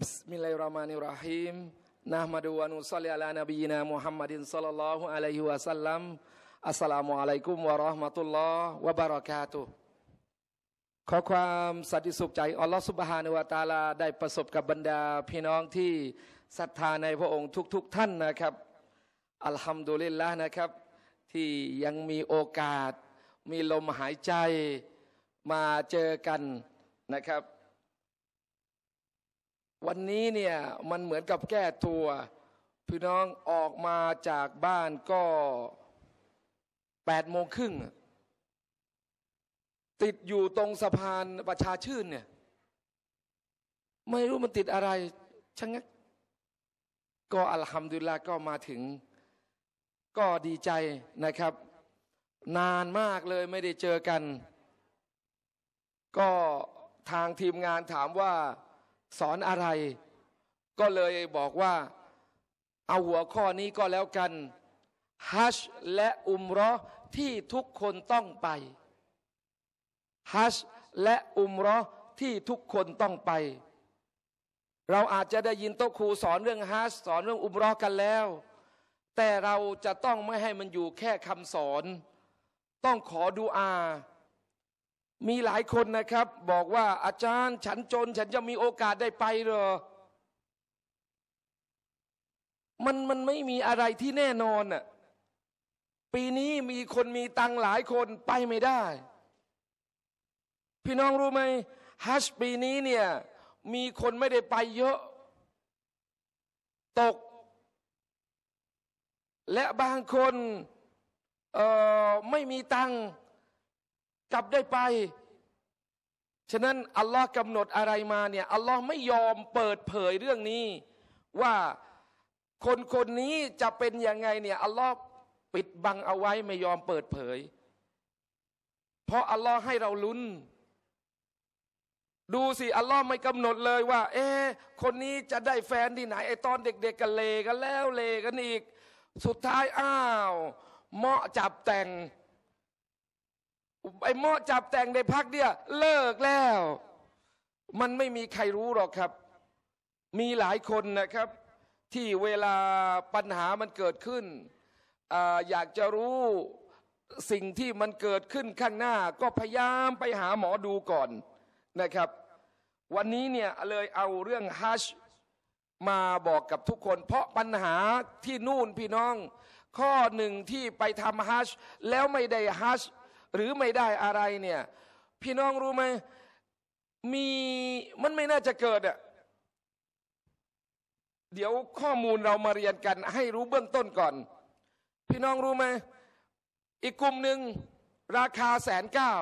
Bismillahirrahmanirrahim. Nahmadu wa nusalli ala nabiyyina Muhammadin sallallahu alaihi wasallam. Assalamualaikum warahmatullahi wabarakatuh. ขอความสันติสุขใจอัลลอฮฺสุบฮานุวาตาลา ได้ประสบกับบรรดาพี่น้องที่ศรัทธาในพระองค์ทุกๆ ท่านนะครับอัลฮัมดุลิลละนะครับที่ยังมีโอกาสมีลมหายใจมาเจอกันนะครับวันนี้เนี่ย มันเหมือนกับแก้ตัว พี่น้องออกมาจากบ้านก็แปดโมงครึ่งติดอยู่ตรงสะพานประชาชื่นเนี่ย ไม่รู้มันติดอะไรชะงัก ก็อัลฮัมดุลิลลาก็มาถึง ก็ดีใจนะครับ นานมากเลยไม่ได้เจอกัน ก็ทางทีมงานถามว่าสอนอะไร ก็เลยบอกว่า เอาหัวข้อนี้ก็แล้วกันฮัชและอุมรอที่ทุกคนต้องไปฮัชและอุมรอที่ทุกคนต้องไป เราอาจจะได้ยินโต๊ะครูสอนเรื่องฮัชสอนเรื่องอุมรอกันแล้ว แต่เราจะต้องไม่ให้มันอยู่แค่คำสอน ต้องขอดูอามีหลายคนนะครับ บอกว่า อาจารย์ฉันจนฉันจะมีโอกาสได้ไปเหรอ มันมันไม่มีอะไรที่แน่นอนอ่ะ ปีนี้มีคนมีตังหลายคนไปไม่ได้ พี่น้องรู้ไหมฮัชปีนี้เนี่ย มีคนไม่ได้ไปเยอะ ตก และบางคนไม่มีตังค์กลับได้ไป ฉะนั้นอัลลอฮ์กำหนดอะไรมาเนี่ยอัลลอฮ์ไม่ยอมเปิดเผยเรื่องนี้ ว่าคนคนนี้จะเป็นยังไง เนี่ยอัลลอฮ์ปิดบังเอาไว้ไม่ยอมเปิดเผย เพราะอัลลอฮ์ให้เราลุ้น ดูสิอัลลอฮ์ไม่กำหนดเลยว่า เอ๊คนนี้จะได้แฟนที่ไหนไอตอนเด็กๆกกันเลกันแล้วเลกันอีก สุดท้ายอ้าว เหมาะจับแต่งไอ้หม้อจับแต่งในพักเนี่ยเลิกแล้ว มันไม่มีใครรู้หรอกครับ มีหลายคนนะครับที่เวลาปัญหามันเกิดขึ้นออยากจะรู้สิ่งที่มันเกิดขึ้นข้างหน้า ก็พยายามไปหาหมอดูก่อนนะครับ วันนี้เนี่ยเลยเอาเรื่องฮัชมาบอกกับทุกคน เพราะปัญหาที่นู่นพี่น้อง ข้อหนึ่งที่ไปทำฮัชแล้วไม่ได้ฮัชหรือไม่ได้อะไรเนี่ย พี่น้องรู้ไหมมีมันไม่น่าจะเกิดอะเดี๋ยวข้อมูลเรามาเรียนกัน ให้รู้เบื้องต้นก่อน พี่น้องรู้ไหมอีกกลุ่มหนึ่งราคาแสนเก้า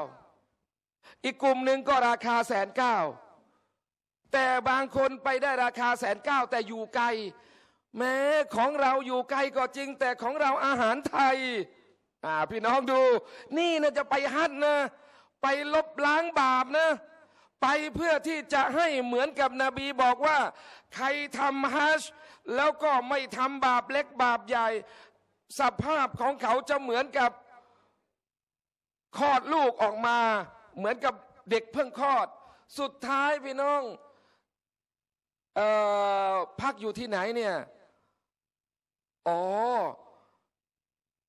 อีกกลุ่มหนึ่งก็ราคาแสนเก้าแต่บางคนไปได้ราคาแสนเก้าแต่อยู่ไกล แม้ของเราอยู่ไกลก็จริง แต่ของเราอาหารไทยอ่า พี่น้องดูนี่นะจะไปฮัทนะไปลบล้างบาปนะ ไปเพื่อที่จะให้เหมือนกับนบีบอกว่า ใครทำฮัทแล้วก็ไม่ทำบาปเล็กบาปใหญ่สภาพของเขาจะเหมือนกับคลอดลูกออกมา เหมือนกับเด็กเพิ่งคลอด สุดท้ายพี่น้องออพักอยู่ที่ไหนเนี่ย อ๋อ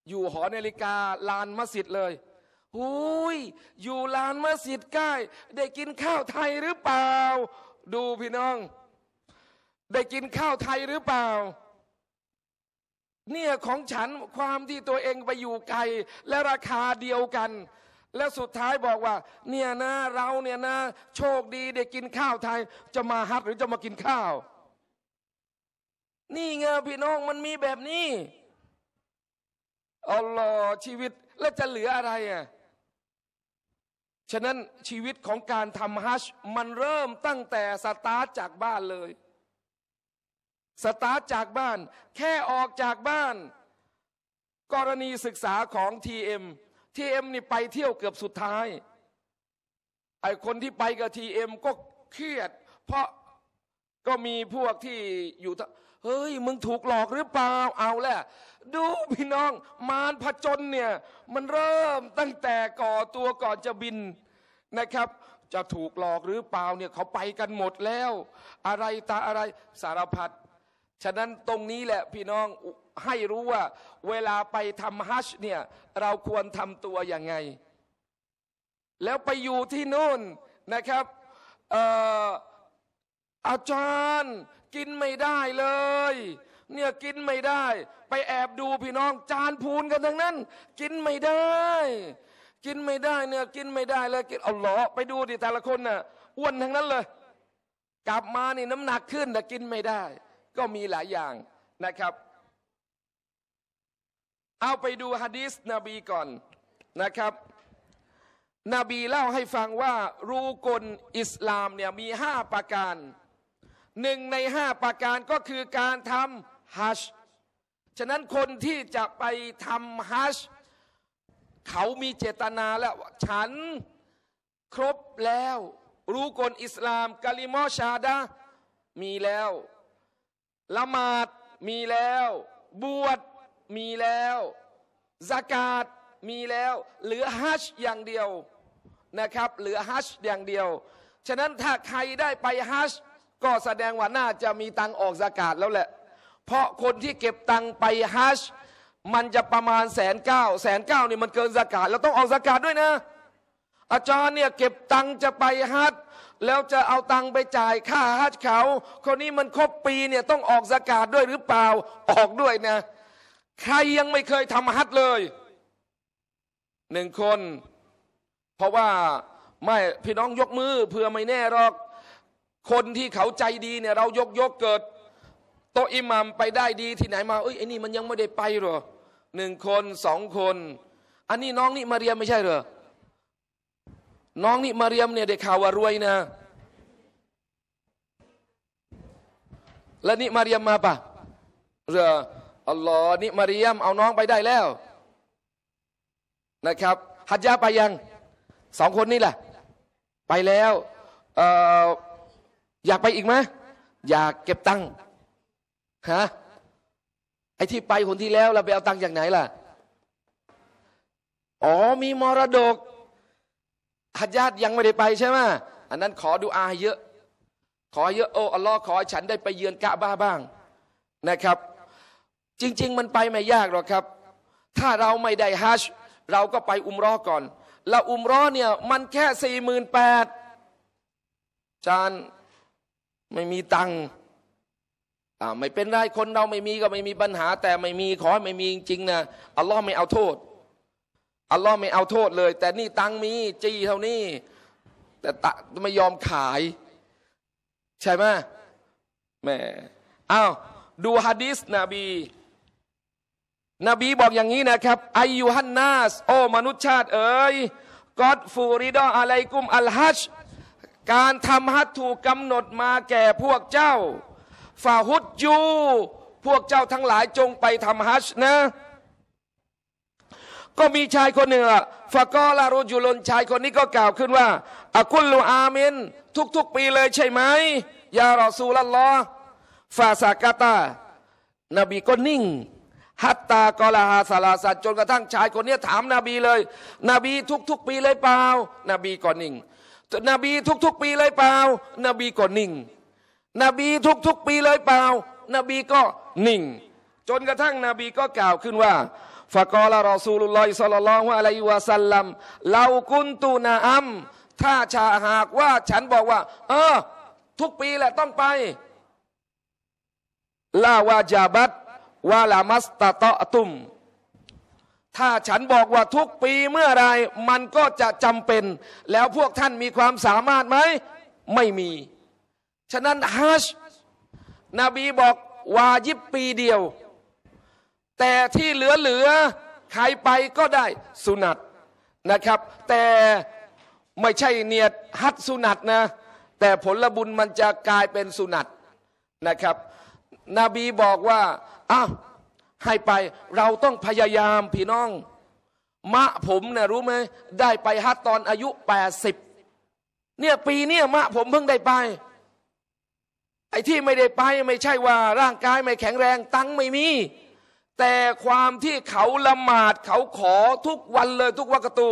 อยู่หอนาฬิกาลานมัสยิดเลย หุย อยู่ลานมัสยิดใกล้ ได้กินข้าวไทยหรือเปล่า ดูพี่น้อง ได้กินข้าวไทยหรือเปล่า เนี่ยของฉันความที่ตัวเองไปอยู่ไกลและราคาเดียวกัน และสุดท้ายบอกว่า เนี่ยนะเรา เนี่ยนะโชคดีได้กินข้าวไทย จะมาฮัทหรือจะมากินข้าว นี่ไงพี่น้องมันมีแบบนี้อัลลอฮ์ชีวิตแล้วจะเหลืออะไรอ่ะ ฉะนั้นชีวิตของการทำฮัจมันเริ่มตั้งแต่สตาร์ทจากบ้านเลย สตาร์ทจากบ้าน แค่ออกจากบ้าน กรณีศึกษาของททีีเอ็มเอ็มนี่ไปเที่ยวเกือบสุดท้ายไอคนที่ไปกับทีเอ็มก็เครียด เพราะก็มีพวกที่อยู่เฮ้ย มึงถูกหลอกหรือเปล่า เอาแหละ ดูพี่น้องมารผจญเนี่ย มันเริ่มตั้งแต่ก่อตัวก่อนจะบินนะครับ จะถูกหลอกหรือเปล่าเนี่ย เขาไปกันหมดแล้ว อะไรตาอะไรสารพัดฉะนั้นตรงนี้แหละพี่น้องให้รู้ว่า เวลาไปทำฮัชเนี่ย เราควรทำตัวยังไง แล้วไปอยู่ที่นู่นนะครับอาจารย์กินไม่ได้เลย เนี่ยกินไม่ได้ ไปแอบดูพี่น้อง จานพูนกันทั้งนั้น กินไม่ได้ กินไม่ได้ เนี่ยกินไม่ได้เลยกินเอาหลอไปดูดิแต่ละคนน่ะอ้วนทั้งนั้นเลย กลับมานี่น้ำหนักขึ้นแต่กินไม่ได้ ก็มีหลายอย่างนะครับ เอาไปดูฮะดีสนบีก่อนนะครับนบีเล่าให้ฟังว่ารูกลอิสลาม เนี่ยมีห้าประการหนึ่งในห้าประการก็คือการทำฮัชฉะนั้นคนที่จะไปทำฮัชเขามีเจตนาแล้วฉันครบแล้ว รู้กลอิสลามกาลิมอชาดะมีแล้วละหมาดมีแล้ว บวชมีแล้วสากาศมีแล้ว เหลือฮัชอย่างเดียวนะครับเหลือฮัชอย่างเดียว ฉะนั้นถ้าใครได้ไปฮัชก็แสดงว่า น่าจะมีตังออกสากาศแล้วแหละ เพราะคนที่เก็บตังไปฮัชมันจะประมาณแสนเก้าแสนเก้านี่มันเกินสากาศแล้วต้องออกสากาศด้วยนะ อาจารย์เนี่ยเก็บตังจะไปฮัชแล้วจะเอาตังไปจ่ายค่าฮัชเขา คนนี้มันครบปีเนี่ยต้องออกสากาศด้วยหรือเปล่าออกด้วยนะใครยังไม่เคยทำฮัชเลยหนึ่งคน เพราะว่าไม่พี่น้องยกมือเพื่อไม่แน่หรอกคนที่เขาใจดีเนี่ย เรายกยกเกิด โตอิหมัมไปได้ดีที่ไหนมา เอ้ยไอ้นี่มันยังไม่ได้ไปหรอหนึ่งคนสองคน อันนี้น้องนี่มาเรียมไม่ใช่เหรอ น้องนี่มาเรียมเนี่ยได้ข่าวว่ารวยนะ แล้วนี่มาเรียมมาปะเรออัลลอฮ์นี่มาเรียม เอาน้องไปได้แล้ว นะครับฮัจญาไปยังสองคนนี่แหละ ไปแล้วเอ่ออยากไปอีกไหมอยากเก็บตังค์ฮะไอ้ที่ไปคนที่แล้ว เราไปเอาตังค์จากไหนล่ะ อ๋อมีมรดกฮัจญาติยังไม่ได้ไปใช่ไหมอันนั้นขอดูอาเยอะ ขอเยอะโอ้อัลลอฮ์ขอฉันได้ไปเยือนกะบ้าบ้างนะครับ จริง ๆ มันไปไม่ยากหรอกครับ ถ้าเราไม่ได้ฮัจเราก็ไปอุมรอก่อน แล้วอุมรอเนี่ย มันแค่สี่หมื่นแปดจานไม่มีตังค์อ่า ไม่เป็นไร คนเราไม่มีก็ไม่มีปัญหา แต่ไม่มี ขอไม่มีจริง ๆนะอัลลอฮ์ไม่เอาโทษ อัลลอฮ์ไม่เอาโทษเลย แต่นี่ตังค์มีจี้เท่านี้ แต่ตะไม่ยอมขาย ใช่ไหมแม่อาดูฮะดิษนบี นบีบอกอย่างนี้นะครับอายุฮันนาส โอมนุษย์ชาติ เอ๋ยกอดฟูริดออะไรกุมอัลฮัชการทำฮัตถูกกำหนดมาแก่พวกเจ้า ฟาฮุดยู พวกเจ้าทั้งหลายจงไปทำฮัจนะ ก็มีชายคนหนึ่งอะฟากอลาโรจุลนชายคนนี้ก็กล่าวขึ้นว่าอะกุลลูอาเมนทุกๆปีเลยใช่ไหมยารอซูลลอฟาสากาตา นบีก็นิ่ง ฮัตตากอลาฮาสาลาสัจจนกระทั่งชายคนนี้ถามนาบีเลย นบีทุกๆปีเลยเปล่า นบีก็นิ่งนบีทุกๆปีเลยเปล่า นบีก็นิ่งนบีทุกๆปีเลยเปล่า นบีก็นิ่ง จนกระทั่งนบีก็กล่าวขึ้นว่าฟะกอลารอซูลุลลอฮิสัลลัลลอฮุอะลัยฮิวะสัลลัมเลากุนตูนาอัมถ้าชาหากว่าฉันบอกว่า เออ ทุกปีแหละต้องไป ลาวาจาบัตวาลามัสตะตอตุมถ้าฉันบอกว่าทุกปีเมื่อไรมันก็จะจำเป็น แล้วพวกท่านมีความสามารถไหม ไม่มีฉะนั้นฮัชนบีบอกวายิบปีเดียว แต่ที่เหลือๆใครไปก็ได้สุนัตนะครับ แต่ไม่ใช่เนียดฮัดสุนัตนะแต่ผลบุญมันจะกลายเป็นสุนัตนะครับนบีบอกว่าอ้าวให้ไปเราต้องพยายามพี่น้อง มะผมเนี่ยรู้ไหมได้ไปฮัตตอนอายุแปดสิบเนี่ยปีเนี่ยมะผมเพิ่งได้ไป ไอ้ที่ไม่ได้ไปไม่ใช่ว่าร่างกายไม่แข็งแรงตังไม่มี แต่ความที่เขาละหมาดเขาขอทุกวันเลย ทุกวักตู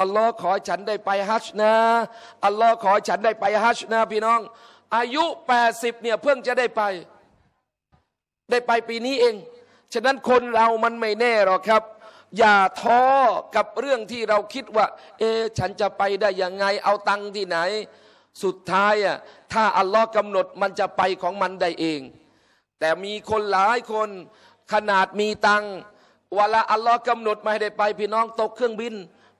อัลลอฮ์ขอฉันได้ไปฮัจนะ อัลลอฮ์ขอฉันได้ไปฮัจนะพี่น้อง อายุแปดสิบเนี่ยเพิ่งจะได้ไป ได้ไปปีนี้เองฉะนั้นคนเรามันไม่แน่หรอกครับ อย่าท้อกับเรื่องที่เราคิดว่า เอ๊ฉันจะไปได้ยังไง เอาตังที่ไหน สุดท้ายอ่ะ ถ้าอัลลอฮ์กำหนดมันจะไปของมันได้เอง แต่มีคนหลายคน ขนาดมีตังเวลาอัลลอฮ์กำหนดมาให้ได้ไป พี่น้องตกเครื่องบิน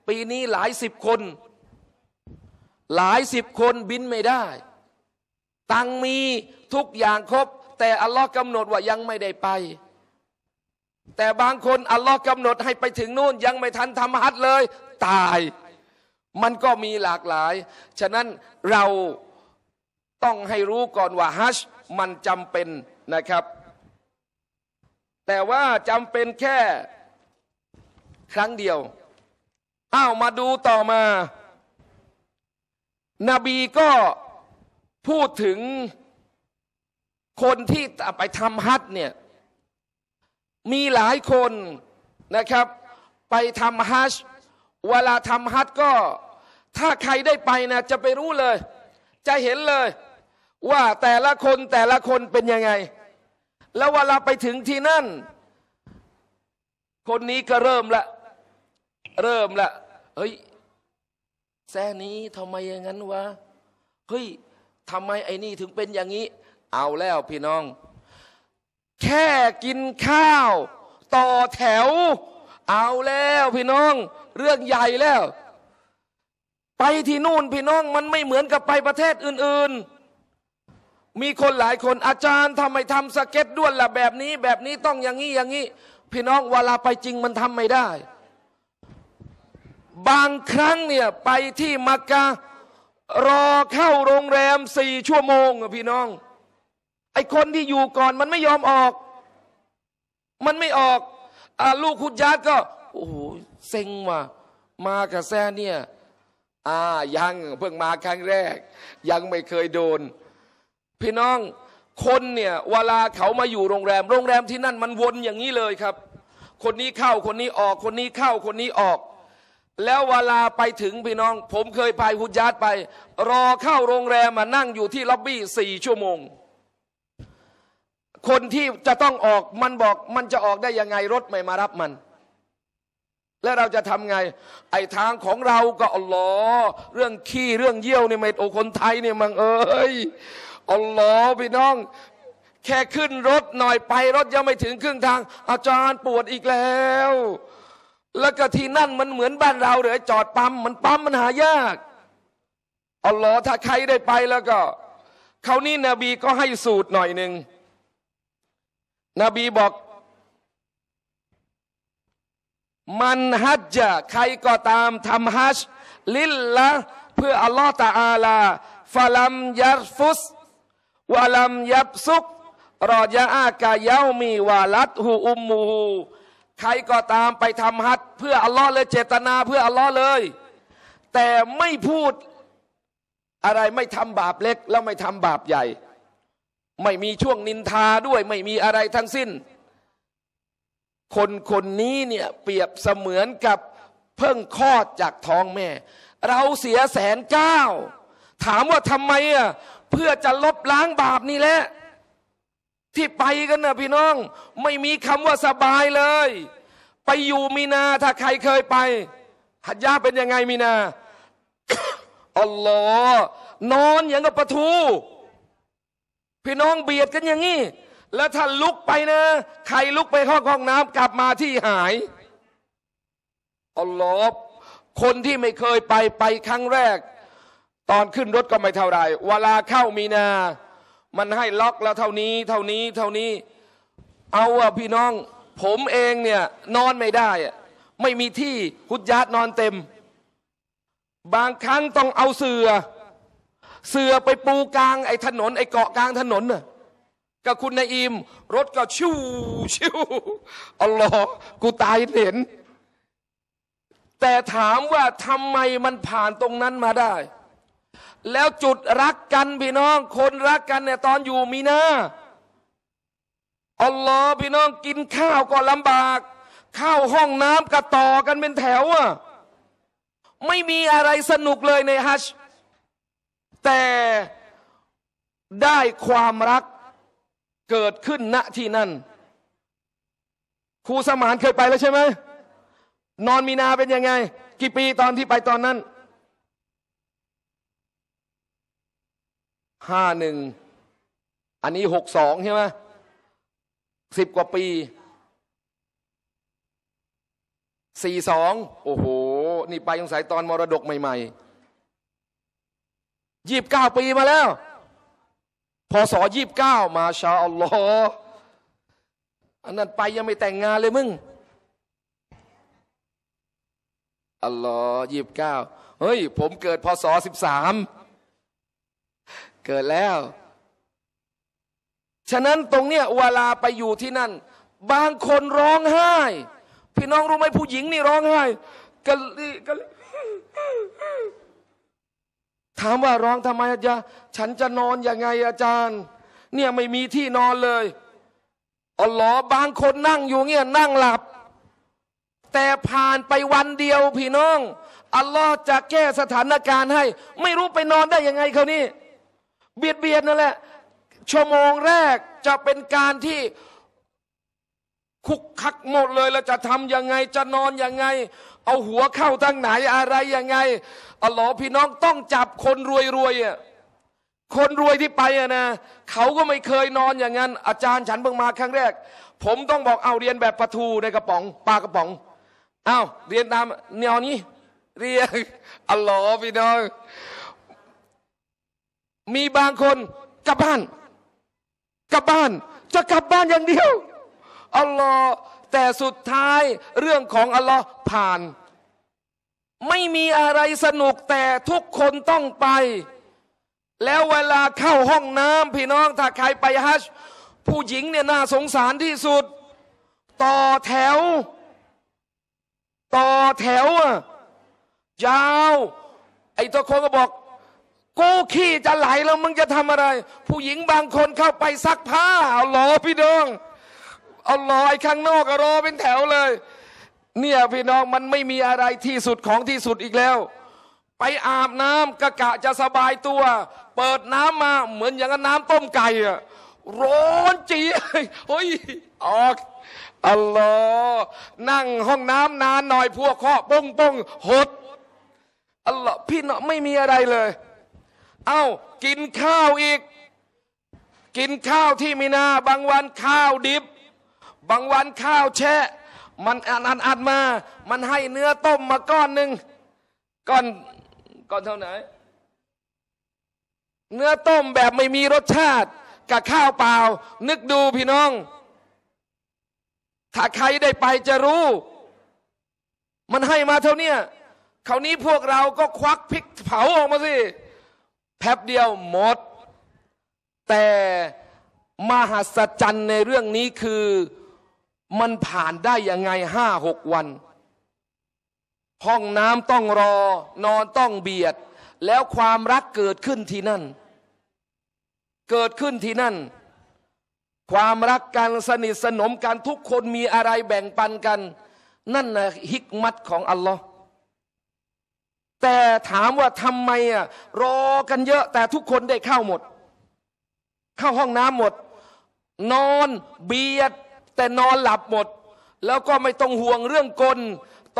ปีนี้หลายสิบคน หลายสิบคนบินไม่ได้ ตังมีทุกอย่างครบ แต่อัลลอฮ์กำหนดว่ายังไม่ได้ไปแต่บางคนอัลลอฮ์กำหนดให้ไปถึงนู่น ยังไม่ทันทำฮัตเลย ตาย มันก็มีหลากหลาย ฉะนั้นเราต้องให้รู้ก่อนว่า ฮัชมันจำเป็นนะครับ แต่ว่าจำเป็นแค่ครั้งเดียวอ้าวมาดูต่อมานบีก็พูดถึงคนที่ไปทำฮัตเนี่ยมีหลายคนนะครับ ไปทำฮัจเวลาทำฮัจก็ ถ้าใครได้ไปนะจะไปรู้เลย จะเห็นเลย ว่าแต่ละคนแต่ละคนเป็นยังไง แล้วเวลาไปถึงที่นั่น คนนี้ก็เริ่มละเริ่มละเฮ้ยแซนี้ทำไมอย่างนั้นวะเฮ้ยทำไมไอ้นี่ถึงเป็นอย่างนี้ เอาแล้วพี่น้องแค่กินข้าวต่อแถว เอาแล้วพี่น้องเรื่องใหญ่แล้ว ไปที่นู่นพี่น้องมันไม่เหมือนกับไปประเทศอื่นๆ มีคนหลายคนอาจารย์ทำไมทำสเก็ตด้วนละแบบนี้ แบบนี้ต้องอย่างนี้ อย่างนี้ พี่น้องเวลาไปจริงมันทำไม่ได้ บางครั้งเนี่ย ไปที่มักกะรอเข้าโรงแรมสี่ชั่วโมงพี่น้องไอคนที่อยู่ก่อนมันไม่ยอมออก มันไม่ออกอลูกคุณยาตก็โอ้โหเซ็งว่ะ มากับแซ่ เนี่ยอ่ายังเพิ่งมาครั้งแรก ยังไม่เคยโดน พี่น้องคนเนี่ย เวลาเขามาอยู่โรงแรมโรงแรมที่นั่นมันวนอย่างนี้เลยครับ คนนี้เข้าคนนี้ออก คนนี้เข้าคนนี้ออก แล้วเวลาไปถึงพี่น้อง ผมเคยไปฮุจยาดไป รอเข้าโรงแรมมานั่งอยู่ที่ล็อบบี้สี่ชั่วโมงคนที่จะต้องออกมันบอกมันจะออกได้ยังไงรถไม่มารับมัน แล้วเราจะทำไง ไอ้ทางของเราก็อัลลอฮ์เรื่องขี้เรื่องเยี่ยวเนี่ยไม่โอคนไทยเนี่ยมังเอ้ยอัลลอฮ์พี่น้อง แค่ขึ้นรถหน่อยไป รถยังไม่ถึงครึ่งทาง อาจารย์ปวดอีกแล้ว แล้วก็ที่นั่นมันเหมือนบ้านเราเลยจอดปั๊มมันปั๊มมันหายากอัลลอฮ์ถ้าใครได้ไปแล้วก็เขานี่นบีก็ให้สูตรหน่อยหนึ่งนบีบอก มันฮัจจะใครก็ตามทำฮัจลิลละเพื่ออัลลอฮฺตาอาลาฟาลัมยัฟุสวาลัมยับซุกรอยาอากาเยามีวาลัดหูอุมมูหูใครก็ตามไปทำฮัจเพื่ออัลลอฮ์เลยเจตนาเพื่ออัลลอฮ์เลย แต่ไม่พูดอะไรไม่ทำบาปเล็กแล้วไม่ทำบาปใหญ่ไม่มีช่วงนินทาด้วยไม่มีอะไรทั้งสิ้น คนคนนี้เนี่ย เปรียบเสมือนกับเพิ่งคลอดจากท้องแม่ เราเสียแสนเก้า ถามว่าทำไมอ่ะ เพื่อจะลบล้างบาปนี่แหละ ที่ไปกันนะพี่น้อง ไม่มีคำว่าสบายเลย ไปอยู่มีนาถ้าใครเคยไป หัดยาเป็นยังไงมีนา อัลลอฮ์นอนอย่างกับปะทูพี่น้องเบียดกันอย่างนี้ แล้วท่านลุกไปนะ ใครลุกไปข้อห้องน้ำกลับมาที่หายอัลลอฮ์คนที่ไม่เคยไปไปครั้งแรก ตอนขึ้นรถก็ไม่เท่าไรเวลาเข้ามีนา มันให้ล็อกแล้วเท่านี้ เท่านี้ เท่านี้ เอาอะพี่น้อง ผมเองเนี่ย นอนไม่ได้อะไม่มีที่หุดยัดนอนเต็ม บางครั้งต้องเอาเสื่อเสือไปปูกลาง ไอ้ถนนไอ้เกาะกลางถนนน่ะกับคุณนายอิม รถก็ชิวชิวอัลลอฮ์กูตายเห็น แต่ถามว่าทำไมมันผ่านตรงนั้นมาได้ แล้วจุดรักกันพี่น้องคนรักกันเนี่ย ตอนอยู่มีนาอัลลอฮ์พี่น้องกินข้าวก็ลำบาก ข้าวห้องน้ำก็ต่อกันเป็นแถวอ่ะไม่มีอะไรสนุกเลยในฮัจญ์แต่ได้ความรักเกิดขึ้นณที่นั่น ครูสมานเคยไปแล้วใช่ไหมนอนมีนาเป็นยังไง กี่ปีตอนที่ไปตอนนั้นห้าหนึ่ง อันนี้หกสองใช่ไหมสิบกว่าปี สี่สอง โอ้โห นี่ไปยังสายตอนมรดกใหม่ ๆยี่บเก้าปีมาแล้ว พศยี่บเก้า มาชาอัลลอฮ์อันนั้นไปยังไม่แต่งงานเลยมึง อัลลอฮ์ยี่บเก้า เฮ้ย ผมเกิดพศสิบสาม เกิดแล้ว ฉะนั้นตรงเนี้ยเวลาไปอยู่ที่นั่น บางคนร้องไห้ พี่น้องรู้ไหมผู้หญิงนี่ร้องไห้กะลีกะลีถามว่าร้องทำไมอาจารย์ฉันจะนอนยังไงอาจารย์ เนี่ยไม่มีที่นอนเลยอ๋อหรอบางคนนั่งอยู่เนี่ยนั่งหลับ แต่ผ่านไปวันเดียว พี่น้อง อัลลอฮ์จะแก้สถานการณ์ให้ ไม่รู้ไปนอนได้ยังไงเขานี่เบียดเบียดนั่นแหละชั่วโมงแรกจะเป็นการที่คุกคักหมดเลยแล้วจะทำยังไง จะนอนยังไงเอาหัวเข้าทางไหนอะไรยังไงอ๋อพี่น้องต้องจับคนรวยยอ่ะ คนรวยที่ไปอะนะเขาก็ไม่เคยนอนอย่างนั้น อาจารย์ฉันเพิ่งมาครั้งแรก ผมต้องบอกเอาเรียนแบบปลาทูในกระป๋องปลากระป๋องอ้าวเรียนตามแนวนี้ เรียกอัลลอฮ์พี่น้อง มีบางคนกลับบ้านกลับบ้าน จะกลับบ้านอย่างเดียวอัลลอฮ์แต่สุดท้ายเรื่องของอัลลอฮ์ผ่าน ไม่มีอะไรสนุกแต่ทุกคนต้องไป แล้วเวลาเข้าห้องน้ำพี่น้องถ้าใครไป ฮัจผู้หญิงเนี่ยน่าสงสารที่สุด ต่อแถว ต่อแถวอ่ะยาว ไอ้ตัวคนก็บอก กูขี้จะไหลแล้วมึงจะทำอะไร ผู้หญิงบางคนเข้าไปซักผ้าเอาหลอพี่ดองเอาลอยข้างนอกรอเป็นแถวเลย เนี่ยพี่น้องมันไม่มีอะไรที่สุดของที่สุดอีกแล้ว ไปอาบน้ำกะกะจะสบายตัว เปิดน้ำมาเหมือนอย่างน้ำต้มไก่อะร้อนจีเฮ้ยออกอัลลอฮ์นั่งห้องน้ำนานหน่อยพวกข้อป้งป้งหดอัลลอฮ์พี่เนาะไม่มีอะไรเลย เอา้ากินข้าวอีก กินข้าวที่มีนาบางวันข้าวดิบบางวันข้าวแช่มันอันอัดมา มันให้เนื้อต้มมาก้อนหนึ่งก้อนก้อนเท่าไหน เนื้อต้มแบบไม่มีรสชาติ กับข้าวเปล่า นึกดูพี่น้อง ถ้าใครได้ไปจะรู้ มันให้มาเท่าเนี้ยคราวนี้พวกเราก็ควักพริกเผาออกมาสิแป๊บเดียวหมด แต่มหัศจรรย์ในเรื่องนี้คือมันผ่านได้ยังไงห้าหกวัน ห้องน้ำต้องรอ นอนต้องเบียด แล้วความรักเกิดขึ้นที่นั่น เกิดขึ้นที่นั่น ความรักกันสนิทสนมกันทุกคนมีอะไรแบ่งปันกัน นั่นนะฮิกมัดของอัลลอฮ์แต่ถามว่าทำไมอ่ะ รอกันเยอะแต่ทุกคนได้เข้าหมด เข้าห้องน้ำหมด นอนเบียดแต่นอนหลับหมด แล้วก็ไม่ต้องห่วงเรื่องกล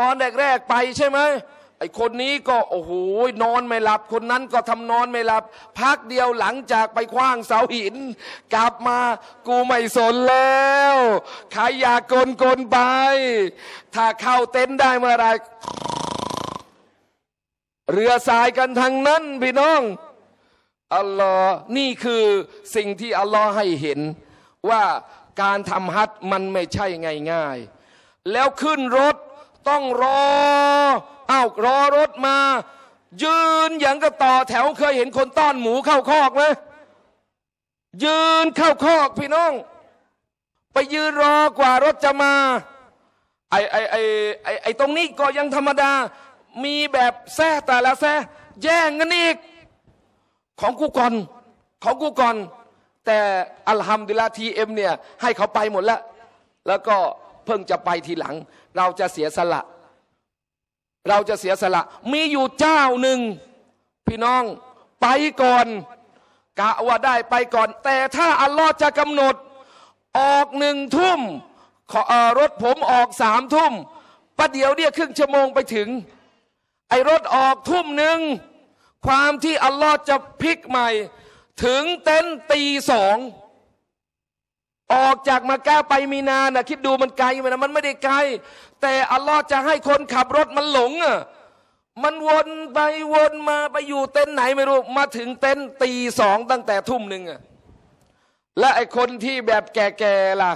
ตอนแรก ๆ ไปใช่ไหมไอ้คนนี้ก็โอ้โหนอนไม่หลับ คนนั้นก็ทำนอนไม่หลับ พักเดียวหลังจากไปคว้างเสาหิน กลับมากูไม่สนแล้ว ใครอยากกลกลไป ถ้าเข้าเต็นท์ได้เมื่อไรเรือสายกันทางนั้นพี่น้องอัลลอฮ์นี่คือสิ่งที่อัลลอฮ์ให้เห็นว่าการทำฮัตมันไม่ใช่ง่ายๆแล้วขึ้นรถต้องรอ เอา้ารอรถมา ยืนอย่างก็ต่อแถวเคยเห็นคนต้อนหมูเข้าคอกไหมยืนเข้าคอกพี่น้อง ไปยืนรอกว่ารถจะมา ไอไอไอไอไอตรงนี้ก็ยังธรรมดามีแบบแซ่แต่ละแซ่แย่งกันอีก ของกูก่อน ของกูก่อนแต่อัลฮัมดุลิลละทีเอ็มเนี่ย ให้เขาไปหมดแล้ว แล้วก็เพิ่งจะไปทีหลัง เราจะเสียสละ เราจะเสียสละมีอยู่เจ้าหนึ่งพี่น้องไปก่อน กะว่าได้ไปก่อน แต่ถ้าอัลลอฮ์จะกำหนดออกหนึ่งทุ่มรถผมออกสามทุ่ม ประเดี๋ยวเนี่ยครึ่งชั่วโมงไปถึง ไอรถออกทุ่มหนึ่ง ความที่อัลลอฮ์จะพลิกใหม่ถึงเต็นตีสอง ออกจากมาก้าไปมีนานะคิดดูมันไกลไหมนะมันไม่ได้ไกล แต่อัลลอฮ์จะให้คนขับรถมันหลงอ่ะมันวนไปวนมาไปอยู่เต็นไหนไม่รู้ มาถึงเต็นตีสองตั้งแต่ทุ่มหนึ่งอ่ะและไอคนที่แบบแก่ๆล่ะ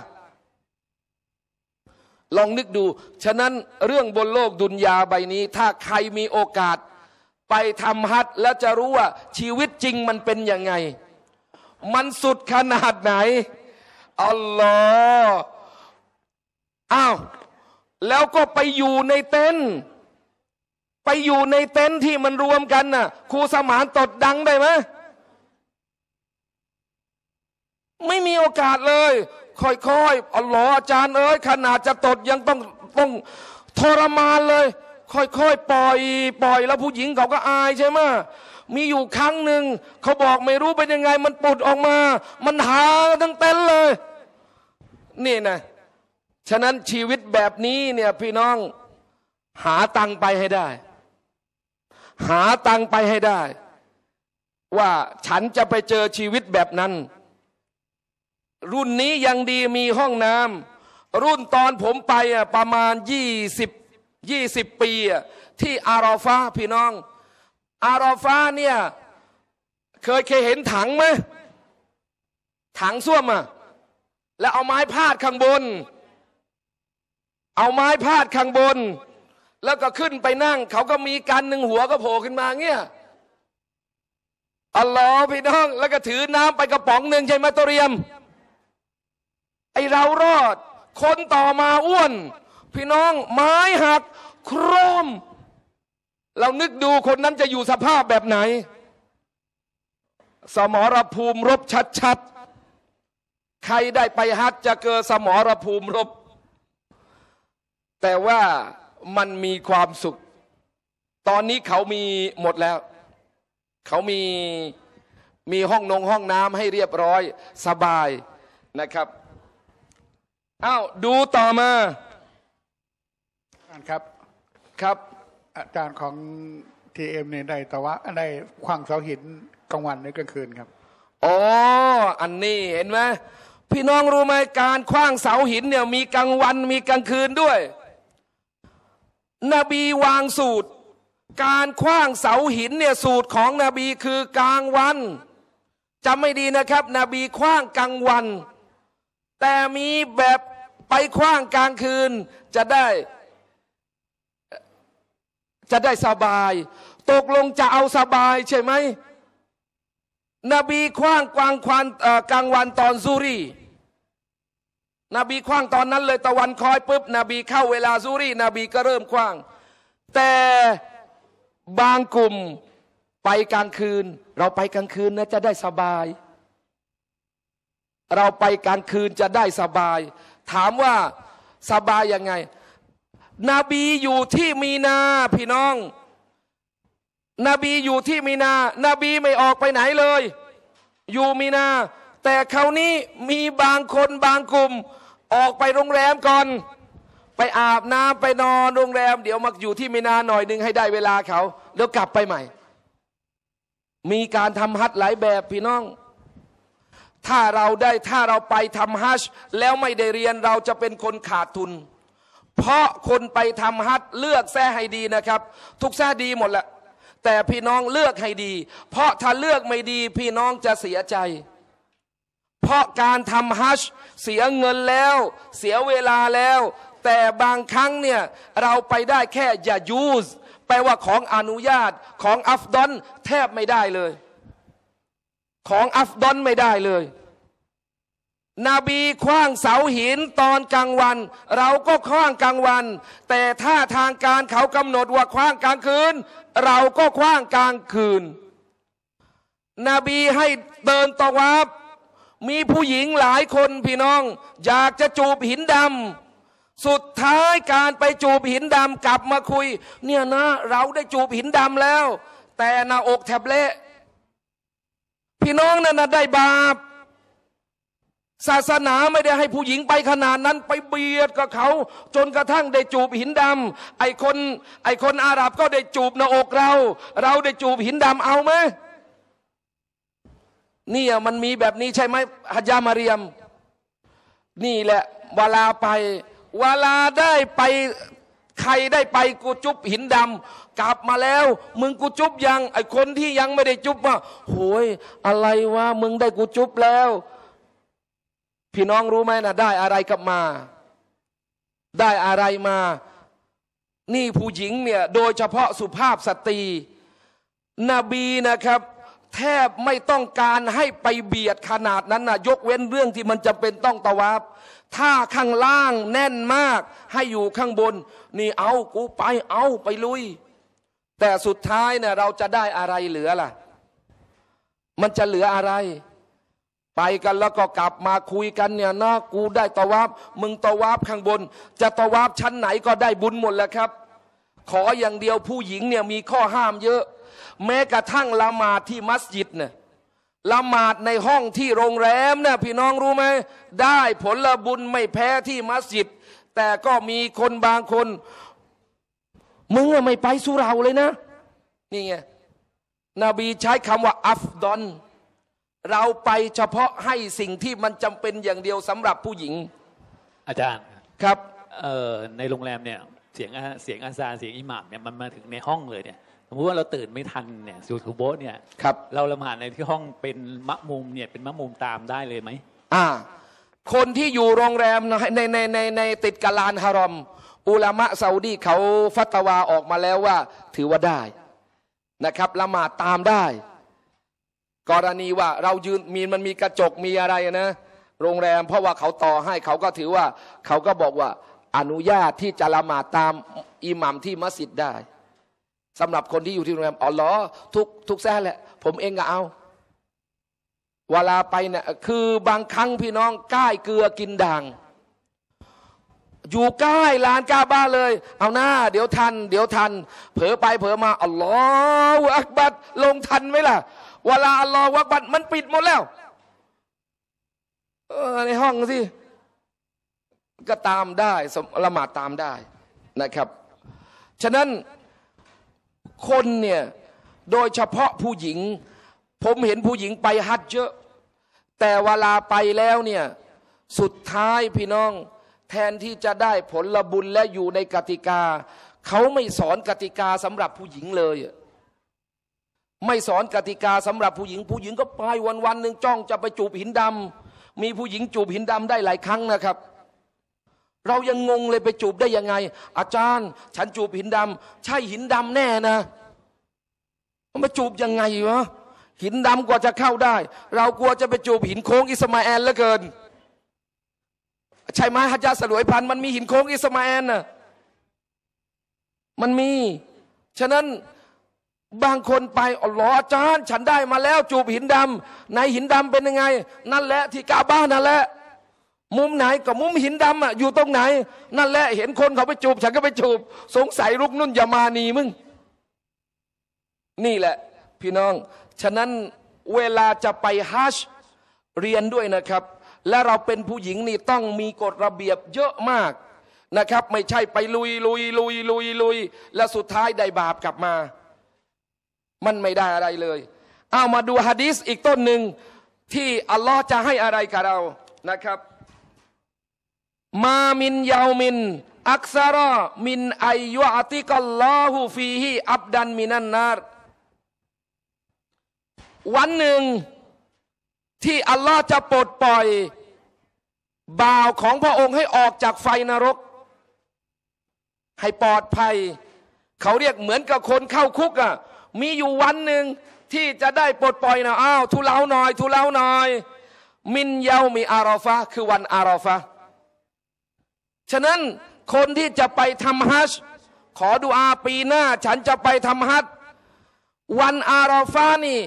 ลองนึกดู ฉะนั้นเรื่องบนโลกดุนยาใบนี้ ถ้าใครมีโอกาสไปทำฮัทแล้วจะรู้ว่า ชีวิตจริงมันเป็นยังไง มันสุดขนาดไหน อัลลอฮ์อ้าว แล้วก็ไปอยู่ในเต็นท์ ไปอยู่ในเต็นท์ที่มันรวมกันน่ะ ครูสมานตดดังได้ไหม ไม่มีโอกาสเลย ค่อยๆ อัลลอฮ์อาจารย์เอ้ยขนาดจะตดยังต้องต้องทรมานเลยค่อยๆปล่อยปล่อยแล้วผู้หญิงเขาก็อายใช่ไหมมีอยู่ครั้งหนึ่งเขาบอกไม่รู้เป็นยังไง มันปุดออกมา มันหาทั้งเต็นเลย นี่นะ ฉะนั้นชีวิตแบบนี้เนี่ยพี่น้องหาตังไปให้ได้ หาตังไปให้ได้ ว่าฉันจะไปเจอชีวิตแบบนั้น รุ่นนี้ยังดีมีห้องน้ำรุ่นตอนผมไปอ่ะประมาณยี่สิบยี่สิบปีที่อาราฟาพี่น้อง อาราฟาเนี่ย เคยเคยเห็นถังไหมถังส้วมอะแล้วเอาไม้พาดข้างบน เอาไม้พาดข้างบน แล้วก็ขึ้นไปนั่ง เขาก็มีกันหนึ่งหัวก็โผล่ขึ้นมาเงี้ยอัลลอฮ์พี่น้อง แล้วก็ถือน้ำไปกระป๋องหนึ่งใช่ไหมตัวเรียมไอเรารอด คนต่อมาอ้วนพี่น้องไม้หักโครม เรานึกดูคนนั้นจะอยู่สภาพแบบไหน สมรภูมิรบชัดๆ ใครได้ไปฮัทจะเกิดสมรภูมิรบ แต่ว่ามันมีความสุข ตอนนี้เขามีหมดแล้ว เขามี มีห้องนง ห้องน้ำให้เรียบร้อยสบายนะครับอา้าวดูต่อมาอาจารย์ครับครับอาจารย์ของทีเอ็มเนี่ยได้ตะวะได้ควางเสาหินกลางวันหรือกลางคืนครับอ๋ออันนี้เห็นไหมพี่น้องรู้ไหมการคว้างเสาหินเนี่ย มีกลางวันมีกลางคืนด้วย นบีวางสูตร การคว้างเสาหินเนี่ยสูตรของนบีคือกลางวันจำไม่ดีนะครับนบีคว้างกลางวัน แต่มีแบบไปคว้างกลางคืนจะได้จะได้สบาย ตกลงจะเอาสบายใช่ไหมนบีคว้างกลางควันกลางวันตอนซูรีนบีคว้างตอนนั้นเลยตะวันคอยปุ๊บนบีเข้าเวลาซูรีนบีก็เริ่มคว้าง แต่บางกลุ่มไปกลางคืน เราไปกลางคืนนะจะได้สบาย เราไปกลางคืนจะได้สบาย ถามว่าสบายยังไงนบีอยู่ที่มีนา พี่น้อง นบีอยู่ที่มีนา นบีไม่ออกไปไหนเลย อยู่มีนา แต่คราวนี้มีบางคนบางกลุ่มออกไปโรงแรมก่อน ไปอาบน้ำไปนอนโรงแรมเดี๋ยวมาอยู่ที่มีนาหน่อยหนึ่งให้ได้เวลาเขา แล้วกลับไปใหม่ มีการทำฮัทหลายแบบ พี่น้อง ถ้าเราได้ถ้าเราไปทำฮัทแล้วไม่ได้เรียนเราจะเป็นคนขาดทุนเพราะคนไปทำฮัตเลือกแท้ให้ดีนะครับ ทุกแท้ดีหมดแหละแต่พี่น้องเลือกให้ดี เพราะถ้าเลือกไม่ดี พี่น้องจะเสียใจ เพราะการทำฮัชเสียเงินแล้ว เสียเวลาแล้ว แต่บางครั้งเนี่ยเราไปได้แค่อย่ายูสแปลว่าของอนุญาตของอัฟดอนแทบไม่ได้เลย ของอัฟดอนไม่ได้เลยนบีคว้างเสาหินตอนกลางวัน เราก็คว้างกลางวัน แต่ถ้าทางการเขากำหนดว่าคว้างกลางคืน เราก็คว้างกลางคืนนบีให้เดินตอวับมีผู้หญิงหลายคนพี่น้อง อยากจะจูบหินดำสุดท้ายการไปจูบหินดำกลับมาคุย เนี่ยนะ เราได้จูบหินดำแล้ว แต่หน้าอกแทบเละ พี่น้องนั่นนะได้บาปศาสนาไม่ได้ให้ผู้หญิงไปขนาดนั้น ไปเบียดกับเขา จนกระทั่งได้จูบหินดำไอคนไอคนอาหรับก็ได้จูบหน้าอกเรา เราได้จูบหินดำเอาไหมนี่มันมีแบบนี้ใช่ไหมฮัจญามาเรียม นี่แหละเวลาไปเวลาได้ไปใครได้ไปกูจุบหินดำกลับมาแล้ว มึงกูจุบยังไอคนที่ยังไม่ได้จุบว่าโหยอะไรวะมึงได้กูจุบแล้วพี่น้องรู้ไหมนะได้อะไรกลับมา ได้อะไรมา นี่ผู้หญิงเนี่ยโดยเฉพาะสุภาพสตรีนบีนะครับ แทบไม่ต้องการให้ไปเบียดขนาดนั้นนะยกเว้นเรื่องที่มันจะเป็นต้องตะวับถ้าข้างล่างแน่นมาก ให้อยู่ข้างบน นี่เอากูไปเอาไปลุย แต่สุดท้ายเนี่ยเราจะได้อะไรเหลือล่ะ มันจะเหลืออะไรไปกันแล้วก็กลับมาคุยกันเนี่ยนะกูได้ตะวาบมึงตะวาบข้างบน จะตะวาบชั้นไหนก็ได้บุญหมดแล้วครับ ขออย่างเดียวผู้หญิงเนี่ยมีข้อห้ามเยอะ แม้กระทั่งละหมาดที่มัสยิดเนี่ยละหมาดในห้องที่โรงแรมเนี่ยพี่น้องรู้ไหมได้ผลละบุญไม่แพ้ที่มัสยิดแต่ก็มีคนบางคนมึงไม่ไปสุเราเลยนะนี่ไงนบีใช้คำว่าอัฟดอนเราไปเฉพาะให้สิ่งที่มันจำเป็นอย่างเดียวสำหรับผู้หญิง อาจารย์ครับเออในโรงแรมเนี่ยเสียงเสียงอาซาเสียงอิหม่ามเนี่ยมันมาถึงในห้องเลยเนี่ยสมมติว่าเราตื่นไม่ทันเนี่ยสูทูโบเนี่ยครับเราละหมาดในที่ห้องเป็นมะมุมเนี่ยเป็นมะมุมตามได้เลยไหมอ่าคนที่อยู่โรงแรมในในในในติดกาลานฮารอมอุลามะซาอุดีเขาฟัตวาออกมาแล้วว่าถือว่าได้นะครับละหมาดตามได้กรณีว่าเรายืนมีมันมีกระจกมีอะไรนะโรงแรมเพราะว่าเขาต่อให้เขาก็ถือว่า เขาก็บอกว่าอนุญาตที่จะละหมาดตามอิหมัมที่มัสยิดได้ สำหรับคนที่อยู่ที่โรงแรมอ๋อหรอทุกทุกแซ่แหละ ผมเองก็เอาเวลาไปเนี่ยคือบางครั้งพี่น้องก้ายเกลือกินด่าง อยู่ใกล้ลานกาบ้าเลย เอาหน้า เดี๋ยวทัน เดี๋ยวทัน เผลอไปเผลอมาอัลลอฮฺอักบัดลงทันไหมล่ะเวลาอัลลอฮ์วักบัตมันปิดหมดแล้วเออในห้องสิก็ตามได้ละหมาดตามได้นะครับ ฉะนั้นคนเนี่ย โดยเฉพาะผู้หญิง ผมเห็นผู้หญิงไปฮัจเยอะ แต่เวลาไปแล้วเนี่ย สุดท้ายพี่น้อง แทนที่จะได้ผลบุญและอยู่ในกติกา เขาไม่สอนกติกาสำหรับผู้หญิงเลยไม่สอนกติกาสำหรับผู้หญิง ผู้หญิงก็ไปวันวันหนึ่งจ้องจะไปจูบหินดำ มีผู้หญิงจูบหินดำได้หลายครั้งนะครับ เรายังงงเลยไปจูบได้ยังไง อาจารย์ ฉันจูบหินดำ ใช่หินดำแน่นะมาจูบยังไงวะหินดำกว่าจะเข้าได้ เรากลัวจะไปจูบหินโค้งอิสมาเอลเหลือเกินใช่ไหมฮัจยาสลวยพันมันมีหินโค้งอิสมาเอลนะมันมีฉะนั้นบางคนไปอ๋อหลออจานฉันได้มาแล้วจูบหินดำในหินดำเป็นยังไงนั่นแหละ ที่กาบ้านนั่นแหละมุมไหนกับมุมหินดำอ่ะอยู่ตรงไหน นั่นแหละเห็นคนเขาไปจูบ ฉันก็ไปจูบ สงสัยลุกนุ่นยามานีมึง นี่แหละ พี่น้อง ฉะนั้นเวลาจะไปฮัชเรียนด้วยนะครับ และเราเป็นผู้หญิงนี่ต้องมีกฎระเบียบเยอะมากนะครับ ไม่ใช่ไปลุยลุยลุยลุยลุยและสุดท้ายได้บาปกลับมามันไม่ได้อะไรเลย เอามาดูฮะดีสอีกต้นหนึ่งที่อัลลอฮ์จะให้อะไรกับเรา นะครับ มา มิน ยามิน อักษรมินอายุอติกัลลอฮูฟีฮีอับดัน มินันนารวันหนึ่งที่อัลลอฮ์จะปลดปล่อยบ่าวของพระองค์ให้ออกจากไฟนรก ให้ปลอดภัย เขาเรียกเหมือนกับคนเข้าคุกอะ่ะมีอยู่วันหนึ่งที่จะได้ปลดปล่อยนะอ้าวทุเลาหน่อย ทุเลาหน่อย มินเยามีอารอฟะ คือวันอารอฟะ ฉะนั้นคนที่จะไปทำฮัจขอดูอาปีหน้า ฉันจะไปทำฮัจวันอารอฟานี่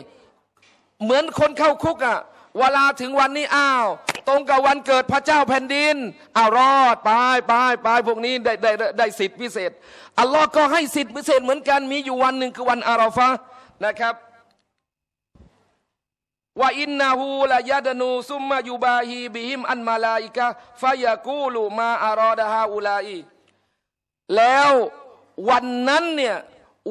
เหมือนคนเข้าคุกอะ่ะเวลาถึงวันนี้อ้าว ตรงกับวันเกิดพระเจ้าแผ่นดินอ้าวรอดไปไปไปพวกนี้ได้ได้ได้ สิทธิพิเศษอัลลอฮ์ก็ให้สิทธิ์พิเศษเหมือนกันมีอยู่วันหนึ่ง คือวันอาราฟะนะครับว่าอินนาหูละยะดนูซุมมายูบาฮีบิฮิม อันมาลาอิกะฟายากูลูมาอารอดาฮาอูลาอีแล้ววันนั้นเนี่ย